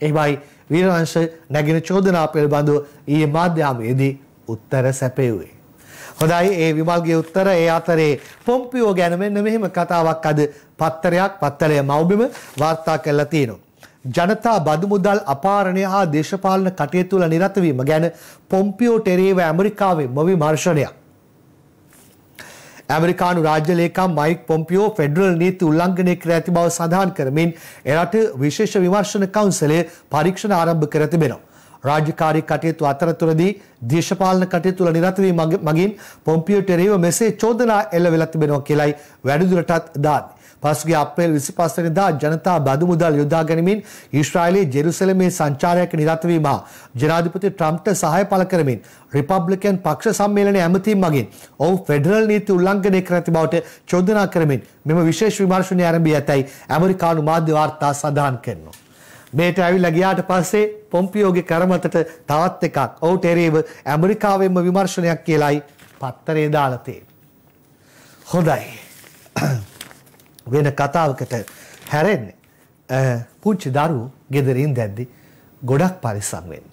එහිමයි වීරවංශ නැගෙන චෝදනා පිළිබඳව ඊයේ මාධ්‍යාමයේදී උත්තර සැපෙව්වේ. හොඳයි ඒ විමල්ගේ උත්තර ඒ අතරේ පොම්පියෝ ගැන මෙන්න මෙහෙම කතාවක් අද පත්තරයක් පත්තරය මව්බිම වාර්තා කරලා තියෙනවා. ජනතා බදු මුදල් අපාරණය හා දේශපාලන කටයුතු වල නිරත වීම ගැන පොම්පියෝ ටෙරේව ඇමරිකාවේ මවිමර්ශනයක් ඇමරිකානු රාජ්‍ය ලේකම් මයික් පොම්පියෝ ෆෙඩරල් නීති උල්ලංඝනය කර ඇති බව සඳහන් කරමින් එරට විශේෂ විමර්ශන කවුන්සලය පරීක්ෂණ ආරම්භ කර තිබෙනවා. රාජකාරී කටයුතු අතරතුරදී දේශපාලන කටයුතු වල නිරත වීම මගින් පොම්පියෝට එරෙහිව මෙසේ චෝදනා එල්ල වෙලා තිබෙනවා කියලයි වැඩිදුරටත් දාන්නේ. පසුගිය අප්‍රේල් 25 වෙනිදා ජනතා බදු මුදල් යොදා ගැනීමෙන් ඊශ්‍රායලයේ ජෙරුසලමේ සංචාරයක නිරත වීම ජනාධිපති ට්‍රම්ප්ට සහාය පළ කරමින් රිපබ්ලිකන් පක්ෂ සම්මේලනයේ ඇමතීම් මගින් ඔවුන් ෆෙඩරල් නීති උල්ලංඝනය කර ඇති බවට චෝදනා කරමින් මෙම විශේෂ විමර්ශනය ආරම්භී ඇතැයි ඇමරිකානු මාධ්‍ය වාර්තා සඳහන් කරනවා. මේට ඇවිල්ලා ගියාට පස්සේ පොම්පියෝගේ කරමතට තවත් එකක් ඔවුට එරේව ඇමරිකාවෙන්ම විමර්ශනයක් කියලායි පත්තරේ දාලා තියෙන්නේ. හොඳයි. වෙන කතාවකට හැරෙන්නේ. පුංචි දරුවෝ ගෙදරින් දැද්දි ගොඩක් පරිස්සම් වෙන්න.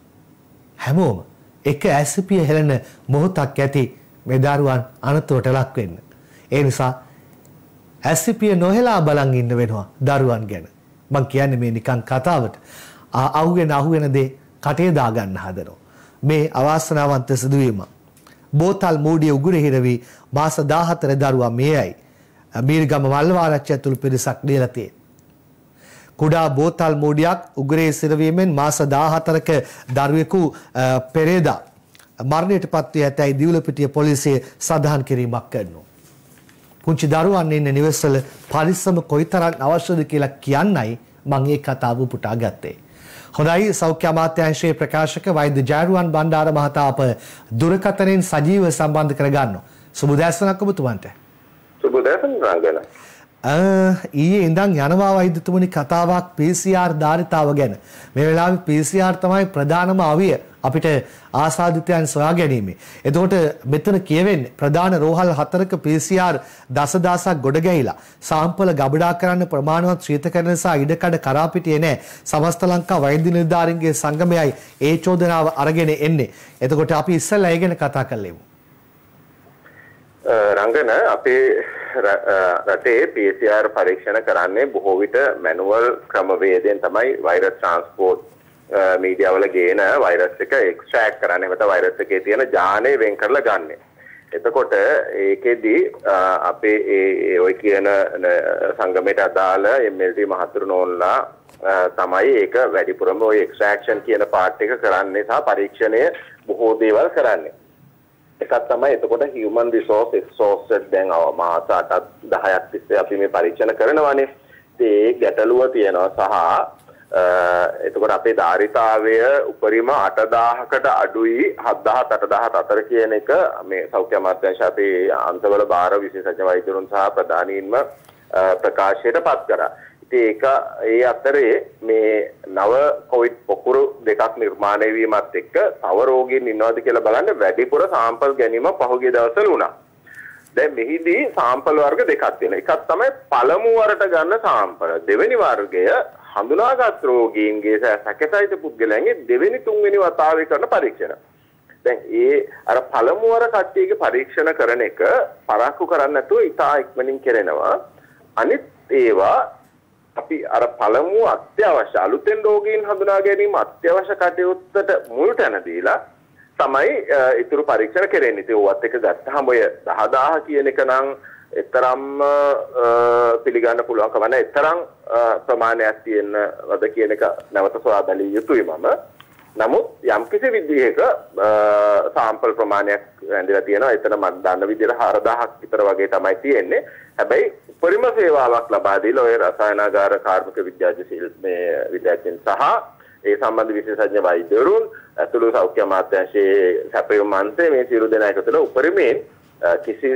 හැමෝම එක ඇසපිය හෙළන මොහොතක් ඇති මේ දරුවන් අනතුරට ලක් වෙන්න. ඒ නිසා ඇසපිය නොහෙලා බලන් ඉන්න වෙනවා දරුවන් ගැන. මං කියන්නේ මේ නිකන් කතාවට. අහුවෙන අහුවෙන දේ කටේ දා ගන්න හදනවා. මේ අවාසනාවන්ත සිදුවීම. බෝතල් මූඩිය උගුර හිරවි මාස 14 දරුවා මේයයි. බීරගම මල්වාරච්චි ඇතුළු පිරිසක් දීලා තියෙනවා. කුඩා බෝතල් මෝඩියක් උගුරේ සිරවීමෙන් මාස 14ක දරුවෙකු පෙරේදා මරණයටපත් වී ඇතැයි දිවුලපිටිය පොලිසිය සඳහන් කිරීමක් කරනවා. පුංචි දරුවන් ඉන්න නිවෙස්වල පරිස්සම කොයිතරම් අවශ්‍යද කියලා කියන්නයි මම මේ කතාව උපුටා ගත්තේ. හොඳයි සෞඛ්‍ය අමාත්‍යාංශයේ ප්‍රකාශක වෛද්‍ය ජයරුවන් බණ්ඩාර මහතා අප දුරකථනයෙන් සජීව සම්බන්ධ කරගන්නවා. සුබ දැස්වනක් ඔබතුමන්ට. සුබ දසන නාගල. ඊයේ ඉඳන් යනවා වෛද්‍යතුමනි කතාවක් PCR ධාරිතාව ගැන. මේ වෙලාවේ PCR තමයි ප්‍රධානම අවිය අපිට ආසාදිතයන් සොයා ගැනීම. එතකොට මෙතන කියවෙන්නේ ප්‍රධාන රෝහල් හතරක PCR දසදහසක් ගොඩ ගැහිලා සාම්පල ගබඩා කරන්න ප්‍රමාණවත් ශ්‍රීත කරන නිසා ඉඩකඩ කරා පිටියේ නැහැ. සමස්ත ලංකා වෛද්‍ය නිලධාරීන්ගේ සංගමයයි ඒ චෝදනාව අරගෙන එන්නේ. එතකොට අපි ඉස්සෙල්ලා ඒ ගැන කතා කරලෙමු. රංගන අපේ රටේ PCR පරීක්ෂණ කරන්නේ බොහෝ විට මැනුවල් ක්‍රමවේදයෙන් තමයි වෛරස් ට්‍රාන්ස්පෝර්ට් මීඩියාවල ගේන වෛරස් එක එක්ස්ට්‍රැක්ට් කරන්නේ නැවත වෛරස් එකේ තියෙන ජානේ වෙන් කරලා ගන්න. එතකොට ඒකෙදි අපේ ඒ ඔය කියන සංගමයට අදාළ MLT මහතුරු නෝන්ලා තමයි ඒක වැඩිපුරම ওই එක්ස්ට්‍රැක්ෂන් කියන පාර්ට් එක කරන්නේ සහ පරීක්ෂණය බොහෝ දේවල් කරන්නේ. එකක් තමයි එතකොට human resource exhausted දැන් මාස 8ක් 10ක් තිස්සේ අපි මේ පරීක්ෂණ කරනවානේ. ඒ ගැටලුව තියෙනවා සහ එතකොට අපේ ධාරිතාවය උපරිම 8000කට අඩුයි 7000 8000 අතර කියන එක මේ සෞඛ්‍ය අමාත්‍යාංශ අපේ අන්තවල බාර විශේෂඥ වෛද්‍යවරුන් සහ ප්‍රධානීන්ම ප්‍රකාශයට පත් කරා. ඉතින් ඒක ඒ අතරේ මේ නව කොවිඩ් පොකුරු දෙකක් නිර්මාණය වීමත් එක්ක තව රෝගීන් ඉන්නවද කියලා බලන්න වැඩිපුර සාම්පල් ගැනීම පහුගිය දවස්වල වුණා. දැන් මෙහිදී සාම්පල් වර්ග දෙකක් තියෙනවා. එකක් තමයි පළමු වරට ගන්න සාම්පල. දෙවෙනි වර්ගය හඳුනාගත් රෝගීන්ගේ සැකසිත පුද්ගලයන්ගේ දෙවෙනි තුන්වෙනි වතාවේ කරන පරීක්ෂණ. දැන් ඒ අර පළමු වර කට්ටියගේ පරීක්ෂණ කරන එක පරක්කු කරන්න නැතුව ඉතා ඉක්මනින් කරනවා. අනිත් ඒවා අපි අර පළමුව අත්‍යවශ්‍ය අලුතෙන් රෝගීන් හඳුනා ගැනීම අත්‍යවශ්‍ය කටයුත්තට මුල් තැන දීලා තමයි ඉතුරු පරීක්ෂණ කෙරෙන්නේ. ඉතින් ඕවත් එක ගත්තාම ඔය 10000 කියන එක නම් එතරම්ම පිළිගන්න පුළුවන් කම නැහැ. එතරම් ප්‍රමාණයක් තියෙනවද කියන එක නැවත සොයා බැලිය යුතුයි මම. නමුත් යම්කිසි විදිහක සාම්පල් ප්‍රමාණයක් ඇඳලා තියෙනවා. එතන මම දන්න විදිහට 4000ක් විතර වගේ තමයි තියෙන්නේ. හැබැයි උපරිම සේවාවක් ලබා දීලා ඔය රසායනාගාර කාර්මික විද්‍යාඥ ශිල් මේ විද්‍යාඥයන් සහ ඒ සම්බන්ධ විශේෂඥ වෛද්‍යවරුන් ඇතුළු සෞඛ්‍ය අමාත්‍යාංශයේ සැපයුම් මන්ත්‍රය මේ සියලු දෙනා එකතුලා උපරිමයෙන් කිසි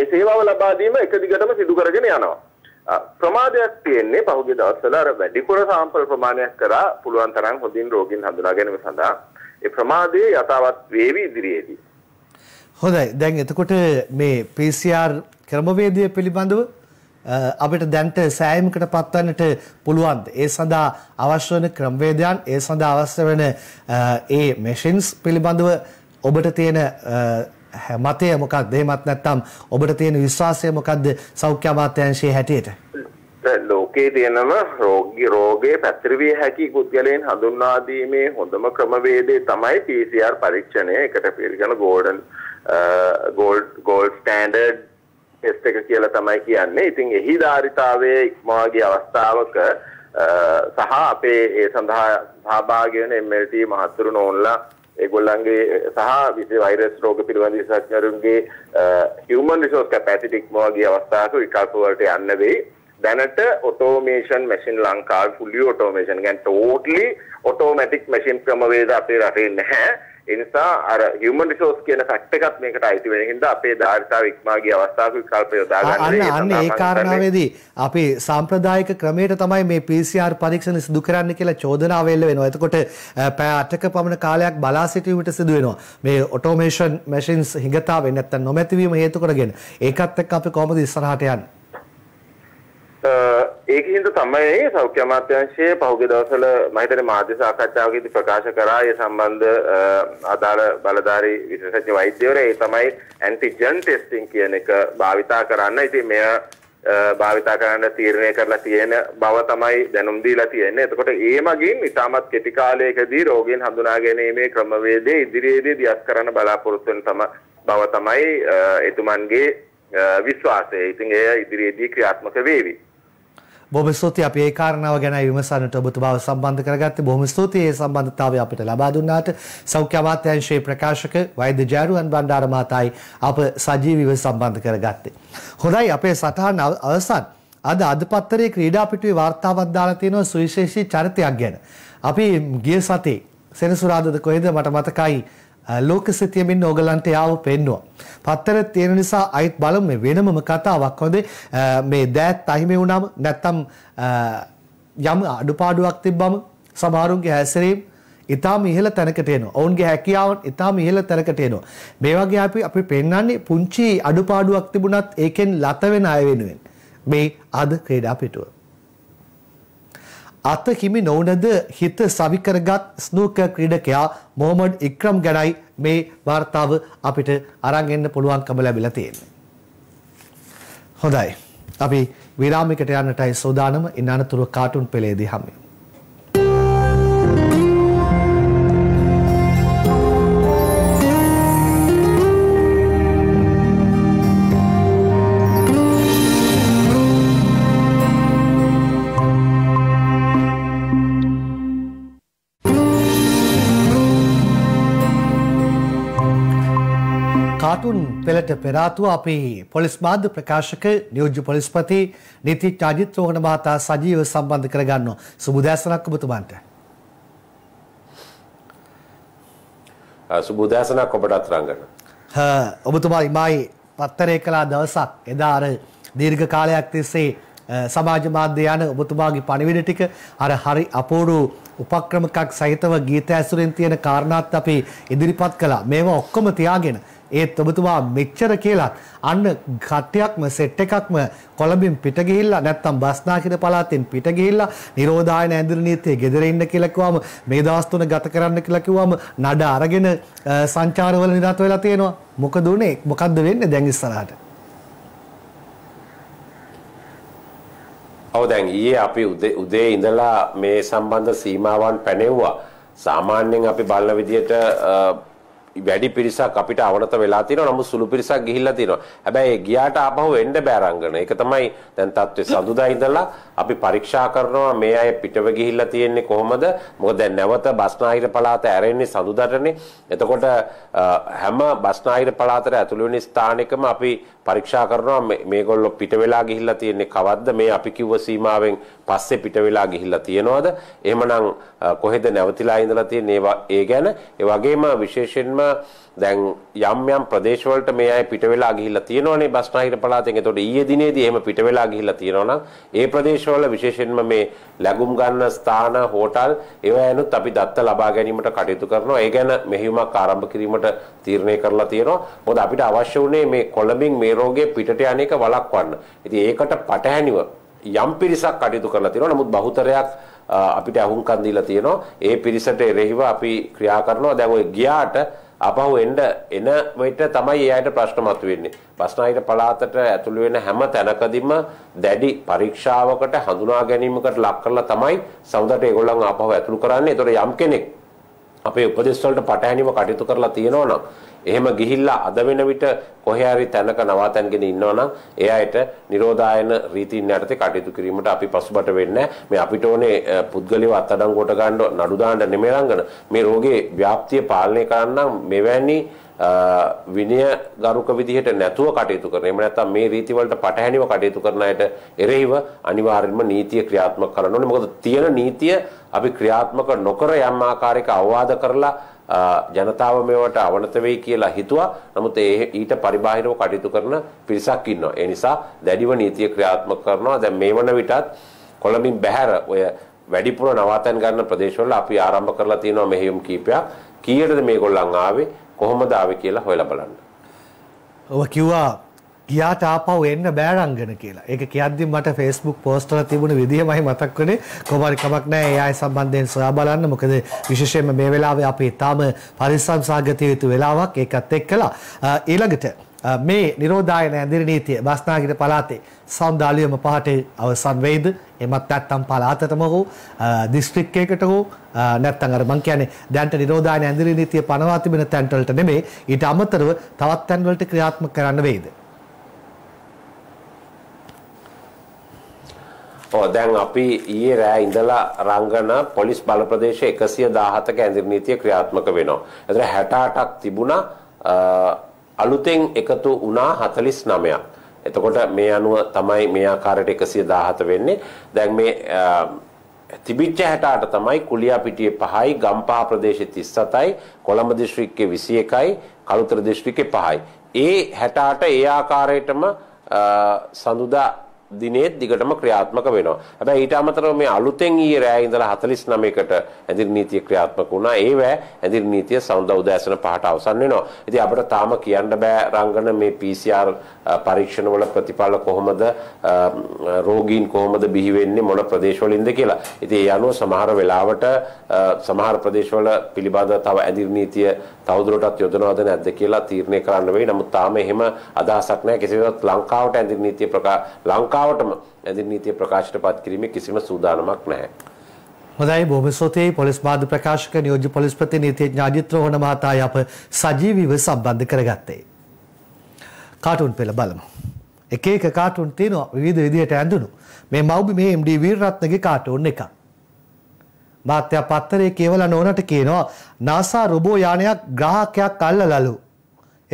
මේ සේවාව ලබා දීම එක දිගටම සිදු කරගෙන යනවා ප්‍රමාදයක් තියෙන්නේ පහුගිය දවස්වල අර වැඩිපුර සාම්පල් ප්‍රමාණයක් කරා පුළුවන් තරම් හොඳින් රෝගීන් හඳුනා ගැනීම සඳහා ඒ ප්‍රමාදයේ යථාවත් වේවි ඉදිරියේදී හොඳයි දැන් එතකොට මේ PCR ක්‍රමවේදය පිළිබඳව අපිට දැන්ට සෑයමකට පත්වන්නට පුළුවන්. ඒ සඳහා අවශ්‍ය වන ක්‍රමවේදයන් ඒ සඳහා අවශ්‍ය වෙන ඒ මැෂින්ස් පිළිබඳව ඔබට තියෙන මතය මොකක්ද? එහෙමත් නැත්නම් ඔබට තියෙන විශ්වාසය මොකක්ද සෞඛ්‍ය අමාත්‍යාංශයේ හැටියට? ලෝකයේ තියෙනම රෝගී රෝගේ පැතිරවිය හැකි පුද්ගලයන් හඳුන්වා දීමේ හොඳම ක්‍රමවේදය තමයි PCR පරීක්ෂණය. ඒකට පිළිගන golden gold gold standard test එක කියලා තමයි කියන්නේ. ඉතින් එහි ධාරිතාවයේ ඉක්මවාගේ අවස්ථාවක සහ අපේ ඒ සඳහා සහභාගී වෙන MLT මහතුරු නෝන්ලා ඒගොල්ලන්ගේ සහ විශේෂ වෛරස් රෝග පිළිබඳ විශේෂඥවරුන්ගේ human resource capacity ඉක්මවාගේ අවස්ථාවක විකල්ප වලට යන්න වෙයි. දැනට ඔටෝමේෂන් මැෂින් ලංකාවේ fully automation කියන්නේ totally automatic machine ක්‍රමවේද අපේ රටේ නැහැ. එනිසා අර හියුමන් රිසෝස් කියන ෆැක්ට් එකත් මේකට අයිති වෙන හින්දා අපේ ධාරිතාව ඉක්මා ගිය අවස්ථාවක විකල්ප යොදා ගන්න අන්න අන්න ඒ කාරණාවේදී අපේ සාම්ප්‍රදායික ක්‍රමයට තමයි මේ PCR පරීක්ෂණ සිදු කරන්න කියලා චෝදනාව එල්ල වෙනවා. එතකොට පැය 8ක පමණ කාලයක් බලා සිටීමට සිදු වෙනවා. මේ ඔටෝමේෂන් මැෂින්ස් හිඟතාවෙන් නැත්තම් නොමැතිවීම හේතු කරගෙන ඒකත් එක්ක අපි කොහොමද ඉස්සරහට යන්නේ? ඒක හින්දා තමයි සෞඛ්‍ය අමාත්‍යාංශයේ පහුගිය දවස්වල මම හිතන්නේ මාධ්‍ය සාකච්ඡාවකදී ප්‍රකාශ කරා ඒ සම්බන්ධ ආදාළ බලධාරී විශේෂඥ වෛද්‍යවරයා ඒ තමයි ඇන්ටිජන් ටෙස්ටිං කියන එක භාවිතා කරන්න. ඉතින් මෙය භාවිතා කරන්න තීරණය කරලා තියෙන බව තමයි දැනුම් දීලා තියෙන්නේ. එතකොට ඒ මගින් ඉතාමත් කෙටි කාලයකදී රෝගීන් හඳුනා ගැනීමේ ක්‍රමවේදය ඉදිරියේදී දියත් කරන්න බලාපොරොත්තු වෙන තම බව තමයි එතුමන්ගේ විශ්වාසය. ඉතින් එය ඉදිරියේදී ක්‍රියාත්මක වේවි. බොහොම ස්තුතියි අපි ඒ කාරණාව ගැන විමසන්නට ඔබතුමාව සම්බන්ධ කරගත්තේ. බොහොම ස්තුතියි මේ සම්බන්ධතාවය අපිට ලබා දුන්නාට. සෞඛ්‍ය අමාත්‍යාංශයේ ප්‍රකාශක වෛද්‍ය ජයරුවන් බණ්ඩාර මහතායි අප සජීවීව සම්බන්ධ කරගත්තේ. හොඳයි අපේ සටහන අවසන්. අද අද පත්තරේ ක්‍රීඩා පිටුවේ වාර්තාවක් දාලා තියෙනවා සුවිශේෂී චරිතයක් ගැන. අපි ගිය සතේ සෙනසුරාදද කොහෙද මට මතකයි ලෝක සිතියමින් ඕගලන්ට යාව පෙන්නවා. පත්තර තියෙන නිසා අයිත් බලමු මේ වෙනමම කතාවක්. හොඳේ මේ දෑත් අහිමි වුණාම නැත්තම් යම් අඩුපාඩුවක් තිබ්බම සමහරුන්ගේ හැසිරීම ඉතාම ඉහළ තැනකට එනවා. ඔවුන්ගේ හැකියාවන් ඉතාම ඉහළ තැනකට එනවා. මේ වගේ අපි අපි පෙන්වන්නේ පුංචි අඩුපාඩුවක් තිබුණත් ඒකෙන් ලත වෙන අය වෙනුවෙන්. මේ අද ක්‍රීඩා පිටුව. අත හිමි නොවනද හිත සවි කරගත් ස්නූකර් ක්‍රීඩකයා මොහමඩ් ඉක්‍රම් ගැනයි මේ වාර්තාව අපිට අරන් එන්න පුළුවන්කම ලැබිලා තියෙන්නේ. හොඳයි. අපි විරාමයකට යන්නටයි සෝදානම ඉන්නනතුරු කාටුන් පෙළේදී හමු වෙමු. කාටුන් පෙළට පෙරාතුව අපි පොලිස් මාධ්‍ය ප්‍රකාශක නියෝජ්‍ය පොලිස්පති නීති චාජිත් රෝහණ මහතා සජීව සම්බන්ධ කරගන්නවා. සුබුදෑසනක් ඔබතුමන්ට. සුබුදෑසනක් ඔබටත් රංගන. ඔබතුමා ඉමයි පත්තරය කලා දවසක් එදා අර දීර්ඝ කාලයක් තිස්සේ සමාජ මාධ්‍ය යන ඔබතුමාගේ පණිවිඩ ටික අර හරි අපූරු උපක්‍රමකක් සහිතව ගීත ඇසුරෙන් තියෙන කාරණාත් අපි ඉදිරිපත් කළා. මේවා ඔක්කොම තියාගෙන ඒත් ඔබතුමා මෙච්චර කියලා අන්න කට්ටියක්ම සෙට් එකක්ම කොළඹින් පිට ගිහිල්ලා නැත්තම් බස්නාහිර පළාතෙන් පිට ගිහිල්ලා නිරෝධායන ඇඳුරු නීතියේ ගෙදර ඉන්න කියලා කිව්වම මේ දවස් තුන ගත කරන්න කියලා කිව්වම නඩ අරගෙන සංචාරවල නිරත වෙලා තියෙනවා මොකද උනේ මොකද්ද වෙන්නේ දැන් ඉස්සරහට ඔව් දැන් ඊයේ අපි උදේ ඉඳලා මේ සම්බන්ධ සීමාවන් පැනෙව්වා සාමාන්‍යයෙන් අපි බලන විදිහට වැඩි පිරිසක් අපිට අවනත වෙලා තියෙනවා නමුත් සුළු පිරිසක් ගිහිල්ලා තියෙනවා. හැබැයි ගියාට ආපහු එන්න බෑ රංගන. ඒක තමයි දැන් තත්ත්වය සඳුදා ඉඳලා අපි පරීක්ෂා කරනවා මේ අය පිටව ගිහිල්ලා තියෙන්නේ කොහොමද? මොකද දැන් නැවත බස්නාහිර පළාත ඇරෙන්නේ සඳුදාටනේ. එතකොට හැම බස්නාහිර පළාතට ඇතුළු වෙන ස්ථානෙකම අපි පරීක්ෂා කරනවා මේගොල්ලෝ පිට වෙලා ගිහිල්ලා තියෙන්නේ කවද්ද? මේ අපි කිව්ව සීමාවෙන් පස්සේ පිට වෙලා ගිහිල්ලා තියෙනවද? එහෙමනම් කොහෙද නැවතිලා ඉඳලා තියෙන්නේ ඒ ගැන ඒ වගේම විශේෂයෙන්ම දැන් යම් යම් ප්‍රදේශවලට මේ අය පිට වෙලා ගිහිල්ලා තියෙනවනේ බස්නාහිර පළාතෙන්. එතකොට ඊයේ දිනේදී එහෙම පිට වෙලා ගිහිල්ලා තියෙනවනම් ඒ ප්‍රදේශවල විශේෂයෙන්ම මේ ලැබුම් ගන්න ස්ථාන, හෝටල් ඒවා යනුත් අපි දත්ත ලබා ගැනීමට කටයුතු කරනවා. ඒ ගැන මෙහෙයුමක් ආරම්භ කිරීමට තීරණය කරලා තියෙනවා. මොකද අපිට අවශ්‍ය වුණේ මේ කොළඹින් මේ රෝගේ පිටට යන්නේක වළක්වන්න. ඉතින් ඒකට පටහැනිව යම් පිරිසක් කටයුතු කරලා තියෙනවා. නමුත් බහුතරයක් අපිට අහුම්කන් දීලා තියෙනවා. ඒ පිරිසට එරෙහිව අපි ක්‍රියා කරනවා. දැන් ඔය ගියාට ආපහු එන්න එන විට තමයි එයාට ප්‍රශ්න මතුවෙන්නේ. බස්නාහිර පළාතට ඇතුළු වෙන හැම තැනකදීම දැඩි පරීක්ෂාවකට හඳුනා ගැනීමකට ලක් කරලා තමයි සමුදාට ඒගොල්ලන් ආපහු ඇතුළු කරන්නේ. ඒතොර යම් කෙනෙක් අපේ උපදේශ වලට පටහැනිව කටයුතු කරලා තියෙනවා නම් එහෙම ගිහිල්ලා අද වෙන විට කොහේ හරි තැනක නවාතැන්ගෙන ඉන්නවනම් ඒ අයට නිරෝධායන රීතින් යටතේ කටයුතු කිරීමට අපි පසුබට වෙන්නේ මේ අපිට ඕනේ පුද්ගලිව අත්අඩංගුවට ගන්න නඩු දාන්න නෙමෙයි මේ රෝගේ ව්‍යාප්තිය පාලනය කරන්න මෙවැනි විනය ගරුක විදිහට නැතුව කටයුතු කරන. එහෙම නැත්නම් මේ රීති වලට පටහැනිව කටයුතු කරන අයට එරෙහිව අනිවාර්යයෙන්ම නීතිය ක්‍රියාත්මක කරන්න ඕනේ. මොකද තියෙන නීතිය අපි ක්‍රියාත්මක නොකර යම් ආකාරයක අවවාද කරලා ජනතාව මේවට අවනත වෙයි කියලා හිතුවා. නමුත් ඒ ඊට පරිබාහිරව කටයුතු කරන පිරිසක් ඉන්නවා. ඒ නිසා දැඩිව නීතිය ක්‍රියාත්මක කරනවා. දැන් මේ වන විටත් කොළඹින් බැහැර ඔය වැඩිපුර නවාතැන් ගන්න ප්‍රදේශවල අපි ආරම්භ කරලා තියෙනවා මෙහෙයුම් කීපයක්. කීයටද මේගොල්ලන් ආවේ? කොහොමද ආවේ කියලා හොයලා බලන්න. ඔබ කිව්වා ගියාට ආපහු එන්න බෑ රංගන කියලා. ඒක කියද්දි මට Facebook post වල තිබුණ විදිහමයි මතක් වුණේ. කොහොමරි කමක් නැහැ. ඒ අය සම්බන්ධයෙන් සොයා බලන්න. මොකද විශේෂයෙන්ම මේ වෙලාවේ අපි තාම පරිස්සම් සාගත යුතු වෙලාවක්. ඒකත් එක්කලා ඊළඟට මේ නිරෝධායන ඇඳිරි නීතිය බස්නාගිර පළාතේ සෞන්දාලියම පහටේ අවසන් වෙයිද? එමත් නැත්නම් පළාතටම හෝ දිස්ත්‍රික්කයකට හෝ නැත්තං අර මං කියන්නේ දැන්ට නිරෝධායන ඇඳිරි නීතිය පනවා තිබෙන තැන්වලට නෙමෙයි ඊට අමතරව තවත් තැන්වලට ක්‍රියාත්මක කරන්න වෙයිද? ඔව් දැන් අපි ඊයේ රෑ ඉඳලා රංගන පොලිස් බල ප්‍රදේශ 117ක ඇඳිරි නීතිය ක්‍රියාත්මක වෙනවා. ඒතර 68ක් තිබුණා අලුතෙන් එකතු වුණා 49ක්. එතකොට මේ අනුව තමයි මේ ආකාරයට 117 වෙන්නේ. දැන් මේ තිබිච්ච 68 තමයි කුලියා පිටියේ 5යි, ගම්පහ ප්‍රදේශයේ 37යි, කොළඹ දිස්ත්‍රික්කයේ 21යි, කළුතර දිස්ත්‍රික්කයේ 5යි. ඒ 68 ඒ ආකාරයටම සඳුදා දිනේ දිගටම ක්‍රියාත්මක වෙනවා. හැබැයි ඊට අමතරව මේ අලුතෙන් ඊයේ රෑ ඉඳලා 49කට ඇඳිරි නීතිය ක්‍රියාත්මක වුණා. ඒ වෑ ඇඳිරි නීතිය සඳ උදෑසන පහට අවසන් වෙනවා. ඉතින් අපිට තාම කියන්න බෑ රංගන මේ PCR පරීක්ෂණ වල ප්‍රතිඵල කොහොමද රෝගීන් කොහොමද බිහි වෙන්නේ මොන ප්‍රදේශවලින්ද කියලා. ඉතින් ඒ අනුව සමහර වෙලාවට සමහර ප්‍රදේශවල පිළිබඳව තව ඇඳිරි නීතිය තවදුරටත් යොදනවද නැද්ද කියලා තීරණය කරන්න වෙයි. නමුත් තාම එහෙම අදහසක් නැහැ. කෙසේවත් ලංකාවට ඇඳින් නීතිය ප්‍රකාශ ලංකාවටම ඇඳින් නීතිය ප්‍රකාශයටපත් කිරීමේ කිසිම සූදානමක් නැහැ. හොඳයි බොහොම ස්තුතියි පොලිස් මාධ්‍ය ප්‍රකාශක නියෝජ්‍ය පොලිස් ප්‍රතිනීතිඥ අජිත් රෝහණ මහතායි අප සජීවීව සම්බන්ධ කරගත්තේ. කාටුන් පෙළ බලමු. එක එක කාටුන් තියෙනවා විවිධ විදිහට ඇඳුණු. මේ මව්බි මේ MD වීරරත්නගේ කාටුන් එකක්. මාත්‍යා පත්තරේ කියවලා නෝනට කියනවා නාසා රොබෝ යානයක් ග්‍රාහකයක් අල්ලලලු.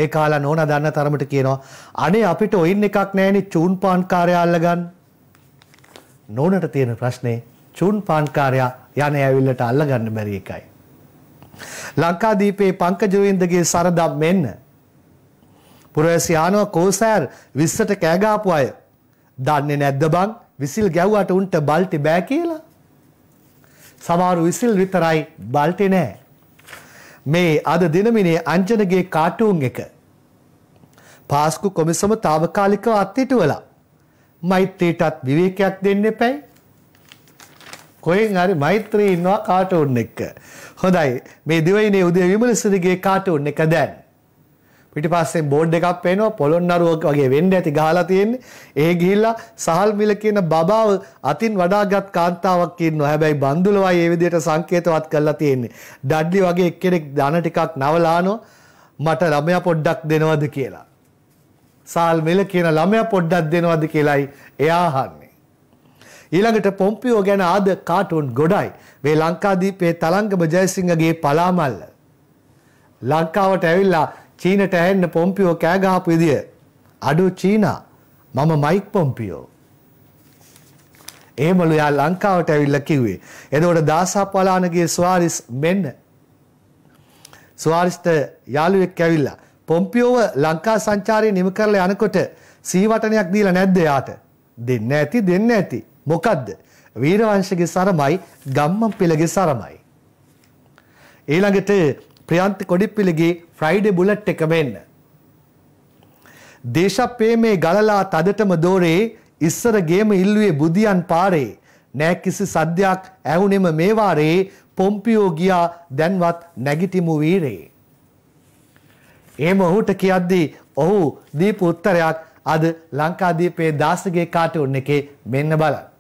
ඒ කාලා නෝනා දන්න තරමට කියනවා අනේ අපිට ඔයින් එකක් නැහෙනි චූන් පාන් කාර්යය අල්ලගන්න. නෝනට තියෙන ප්‍රශ්නේ චූන් පාන් කාර්යය යانے ඇවිල්ලට අල්ලගන්න බැරි එකයි. ලංකාදීපේ පංකජෝවින්දගේ සරදම් මෙන්න. පුරවැසි ආනෝ කෝසෑර් 20ට කෑ ගාපු අය. දන්නේ නැද්ද බං? විසිල් ගැව්වට උන්ට බල්ටි බෑ කියලා. සමහරු විසිල් විතරයි බල්ටි නෑ. මේ අද දිනමිනේ අංජනගේ කාටුන් එක. පාස්කු කොමිසම තාවකාලිකව අත්තිටුවලා. මෛත්‍රීටත් විවේකයක් දෙන්න එපැයි. කොහෙන් හරි මෛත්‍රී ඉන්නවා කාටුන් එක. හොඳයි මේ දිවයිනේ උදේ විමලසිරිගේ කාටුන් එක දැන්. පිටිපස්සෙන් බෝඩ් එකක් පේනවා පොළොන්නරුවක් වගේ වෙන්න ඇති ගහලා තියෙන්නේ. ඒ ගිහිල්ලා සහල් මිල කියන බබාව අතින් වඩාගත් කාන්තාවක් ඉන්නවා. හැබැයි බන්දුලවයි ඒ විදිහට සංකේතවත් කරලා තියෙන්නේ. ඩඩ්ලි වගේ එක්කෙනෙක් ධන ටිකක් නවලානෝ මට ළමයා පොඩ්ඩක් දෙනවද කියලා. සහල් මිල කියන ළමයා පොඩ්ඩක් දෙනවද කියලායි එයා අහන්නේ. ඊළඟට පොම්පියෝ ගැන ආද කාටුන් ගොඩයි. මේ ලංකාදීපේ තලංගම ජයසිංහගේ පලාමල්ල. ලංකාවට ඇවිල්ලා චීනට ඇහෙන්න පොම්පියෝ කෑගහපු විදිය. අඩු චීනා මම මයික් පොම්පියෝ. ඒමලු යා ලංකාවට ඇවිල්ලා කිව්වේ. එතකොට දාසක් වලානගේ ස්වාරිස් මෙන්න. ස්වාරිස්ට යාළුවෙක් ඇවිල්ලා පොම්පියෝව ලංකා සංචාරයේ නිම කරලා යනකොට සීවටනයක් දීලා නැද්ද යාට? දෙන්න ඇති දෙන්න ඇති. මොකද්ද? වීරවංශගේ සරමයි ගම්මන් පෙළගේ සරමයි. ඊළඟට ප්‍රියන්ත කොඩිප්පිලගේ ෆ්‍රයිඩේ බුලට් එක මෙන්න. දේශප්‍රේමේ ගලලා තදටම දෝරේ ඉස්සර ගේම ඉල්ලුවේ බුදියන් පාරේ නෑ කිසි සද්දයක් ඇහුනෙම මේ වාරේ පොම්පියෝ ගියා දැන්වත් නැගිටිමු වීරේ. එහෙම ඔහුට කියද්දී ඔහු දීපු උත්තරයක් අද ලංකාදීපේ දාසගේ කාටුන් එකේ මෙන්න බලන්න.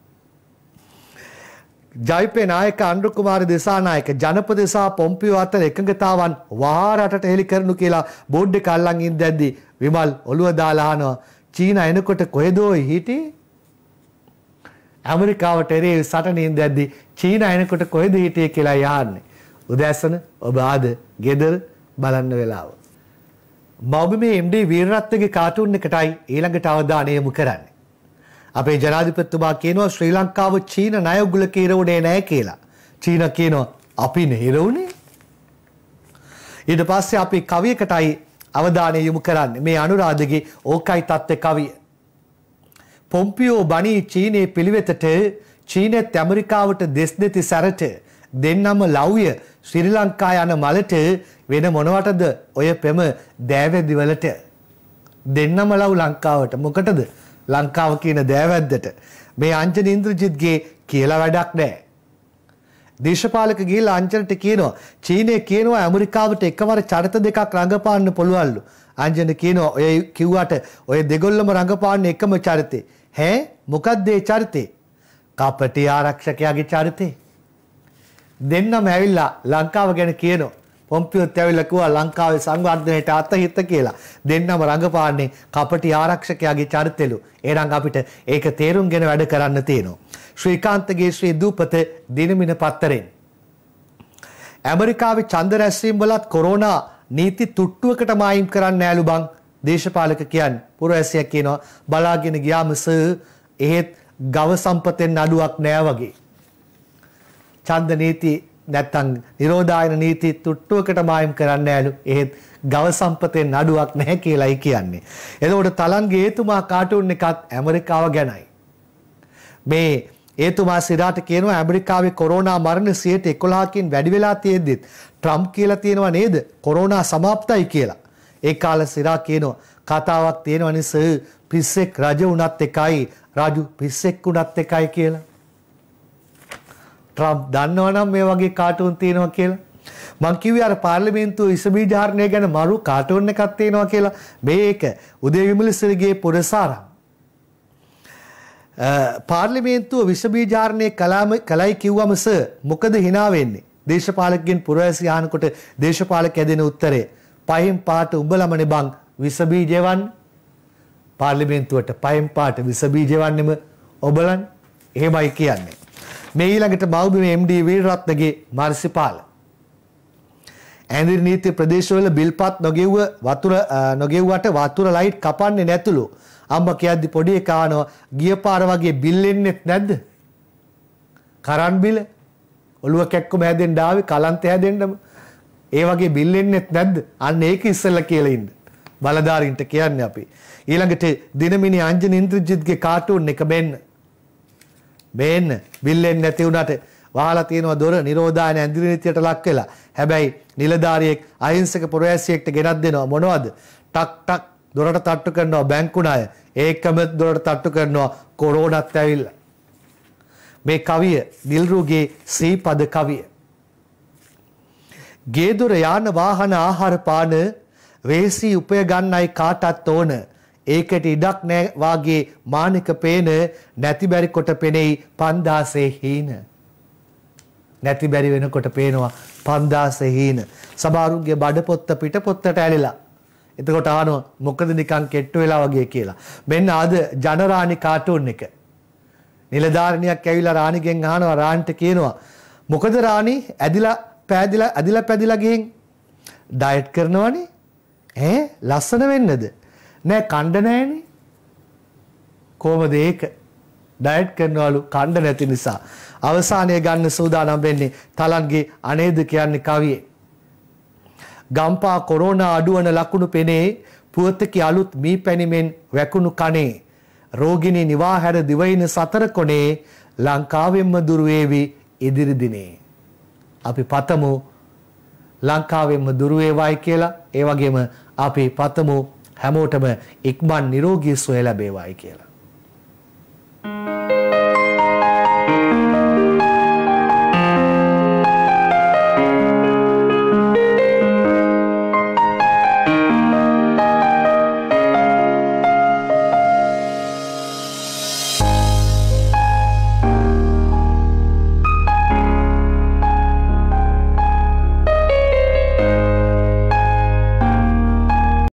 ජවිපේ නායක අන්ඩු කුමාර දෙසානායක ජනපද සහ පොම්පියෝ අතර එකඟතාවන් වහා රටට හෙළි කරනු කියලා බෝඩ් එක අල්ලන් ඉඳද්දී විමල් ඔළුව දාලා අහනවා චීන එනකොට කොහෙදෝ හිටි? ඇමරිකාවට එරේ සටනින් දැද්දි චීන එනකොට කොහෙද හිටියේ කියලා යහන්නේ. උදැසන ඔබ ආද ගෙදර බලන්න වෙලාව. මම මේ MD වීරරත්නගේ කාටුන් එකටයි ඊළඟට අවධානය යොමු කරන්නේ. අපේ ජනාධිපතිතුමා කියනවා ශ්‍රී ලංකාව චීන ණය උගලක ඉරවුනේ නැහැ කියලා. චීන කියනවා අපි නෙරවුනේ. ඊට පස්සේ අපි කවියකටයි අවධානය යොමු කරන්නේ. මේ අනුරාධගේ ඕකයි තත්ත්වේ කවිය. පොම්පියෝ බණී චීනයේ පිළිවෙතට චීනෙත් ඇමරිකාවට දෙස් දෙති සැරට දෙන්නම ලව්ය ශ්‍රී ලංකා යන මලට වෙන මොනවටද ඔය පෙම දෑවැදිවලට දෙන්නම ලව් ලංකාවට මොකටද ලංකාව කියන දෑවැද්දට මේ අංජන ඉන්ද්‍රජිත්ගේ කියලා වැඩක් නෑ. දේශපාලක ගිහිල් අංජනට කියනවා චීනය කියනවා ඇමරිකාවට එකවර චරිත දෙකක් රඟපාන්න පුළුවන්ලු. අංජන කියනවා ඔය කිව්වට ඔය දෙගොල්ලම රඟපාන්න එකම චරිතේ. හැ මොකක්දේ චරිතේ. කපටි ආරක්ෂකයාගේ චරිතේ. දෙන්නම ඇවිල්ලා ලංකාව ගැන කියනවා. පොම්පියොත් ඇවිල්ලා කිව්වා ලංකාවේ සංවර්ධනයට අතහිත කියලා. දෙන්නම රඟපාන්නේ කපටි ආරක්ෂකයාගේ චරිතෙලු. එහෙනම් අපිට ඒක තේරුම්ගෙන වැඩ කරන්න තියෙනවා. ශ්‍රීකාන්තගේ ශ්‍රී දූපත දිනමින පත්තරෙන්. ඇමරිකාවේ ඡන්ද රැස්වීම වලත් කොරෝනා නීති තුට්ටුවකට මායිම් කරන්න ඈලු බං දේශපාලක කියන්නේ. පුරවැසියා කියනවා බලාගෙන ගියාම සර් එහෙත් ගව සම්පතෙන් නඩුවක් නෑ වගේ. ඡන්ද නීති නැත්තම් නිරෝධායන නීති තුට්ටුවකට මායම් කරන්න ඇලු. ඒත් ගව සම්පතෙන් නඩුවක් නැහැ කියලායි කියන්නේ. එතකොට තලන්ගේ ඒතුමා කාටුන් එකක් ඇමරිකාව ගැනයි. මේ ඒතුමා සිරාට කියනවා ඇමරිකාවේ කොරෝනා මරණ 111කින් වැඩි වෙලා තියෙද්දිත් ට්‍රම්ප් කියලා තියෙනවා නේද? කොරෝනා સમાප්තයි කියලා. ඒ කාලේ සිරා කියනවා කතාවක් තියෙනවා නිස පිස්සෙක් රජ වුණත් එකයි රජු පිස්සෙක් වුණත් එකයි කියලා. ට්‍රම්ප් දන්නවනම් මේ වගේ කාටුන් තියෙනවා කියලා. මං කිව්වේ අර පාර්ලිමේන්තුව ඉසබීජ හරණය ගැන මරු කාටුන් එකක් තියෙනවා කියලා. මේක උදේ විමලසිරිගේ පොරසාරම්. පාර්ලිමේන්තුව විසබීජ හරණය කළාම කලයි කිව්වම සර් මොකද hina වෙන්නේ? දේශපාලකගෙන් පුරවැසි ආනකොට දේශපාලක ඇදෙන උත්තරේ පහෙන් පාට උඹලමනේ බං විසබීජවන් පාර්ලිමේන්තුවට පහෙන් පාට විසබීජවන්නෙම ඔබලන් එහෙමයි කියන්නේ මේ ඊළඟට මව්බිම MD වීරරත්නගේ මාර්සිපාල. ඇඳිරි නීති ප්‍රදේශවල බිල්පත් නොගෙව්ව වතුර නොගෙව්වට වතුර ලයිට් කපන්නේ නැතුළු. අම්මා කියද්දි පොඩි එකා අහනවා ගිය පාර වගේ බිල් එන්නෙත් නැද්ද? කරන් බිල ඔළුව කැක්කම හැදෙන්න ආවේ කලන්තේ හැදෙන්නම. ඒ වගේ බිල් එන්නෙත් නැද්ද? අන්න ඒක ඉස්සෙල්ලා කියලා ඉන්න. බලධාරීන්ට කියන්නේ අපි. ඊළඟට දිනමිනි අංජන ඉන්ද්‍රජිත්ගේ කාටුන් එක මෙන්න මේ එන්න බිල් එන්නේ නැති වුණාට වහලා තියෙනවා දොර නිරෝධායන ඇඳිරි නීතියට ලක් වෙලා. හැබැයි නිලධාරියෙක් අහිංසක පුරවැසියෙක්ට ගෙනත් දෙනවා මොනවද? ටක් ටක් දොරට තට්ටු කරනවා බැංකු ණය. ඒකම දොරට තට්ටු කරනවා කොරෝනත් ඇවිල්ලා. මේ කවිය දිල්රුගේ ශ්‍රීපද කවිය. ගේදොර යාන වාහන ආහාර පාන වේසී උපය ගන්නයි කාටත් ඕන ඒකට ඉඩක් නෑ වාගේ මානික පේන නැති බැරි කොට පෙනෙයි 5000 හීන නැති බැරි වෙනකොට පේනවා 5000 හීන සමහරුන්ගේ බඩ පොත්ත පිට පොත්තට ඇලිලා එතකොට ආනෝ මොකද නිකන් කෙට්ටු වෙලා වගේ කියලා මෙන්න අද ජනරාණි කාටුන් එක නිලධාරිනියක් ඇවිල්ලා රාණිගෙන් අහනවා රාන්ට කියනවා මොකද රාණි ඇදිලා පෑදිලා ඇදිලා පැදිලා ගිහින් ඩයට් කරනවනේ ඈ ලස්සන වෙන්නද නෑ කණ්ඩ නෑනේ. කොහොමද ඒක? ඩයට් කරනවලු කණ්ඩ නැති නිසා. අවසානය ගන්න සූදානම් වෙන්නේ තලන්ගේ අනේද කියන්නේ කවියේ. ගම්පා කොරෝනා අඩුවන ලකුණු පෙනේ පුවතකි අලුත් මී පැනිමෙන් වැකුණු කනේ. රෝගිනි නිවාහැර දිවයින සතර කොනේ ලංකාවෙන්ම දුරුවේවි ඉදිරි දිනේ. අපි පතමු ලංකාවෙන්ම දුරුවේවයි කියලා ඒ වගේම අපි පතමු හැමෝටම ඉක්මන් නිරෝගී සුවය ලැබේවායි කියලා.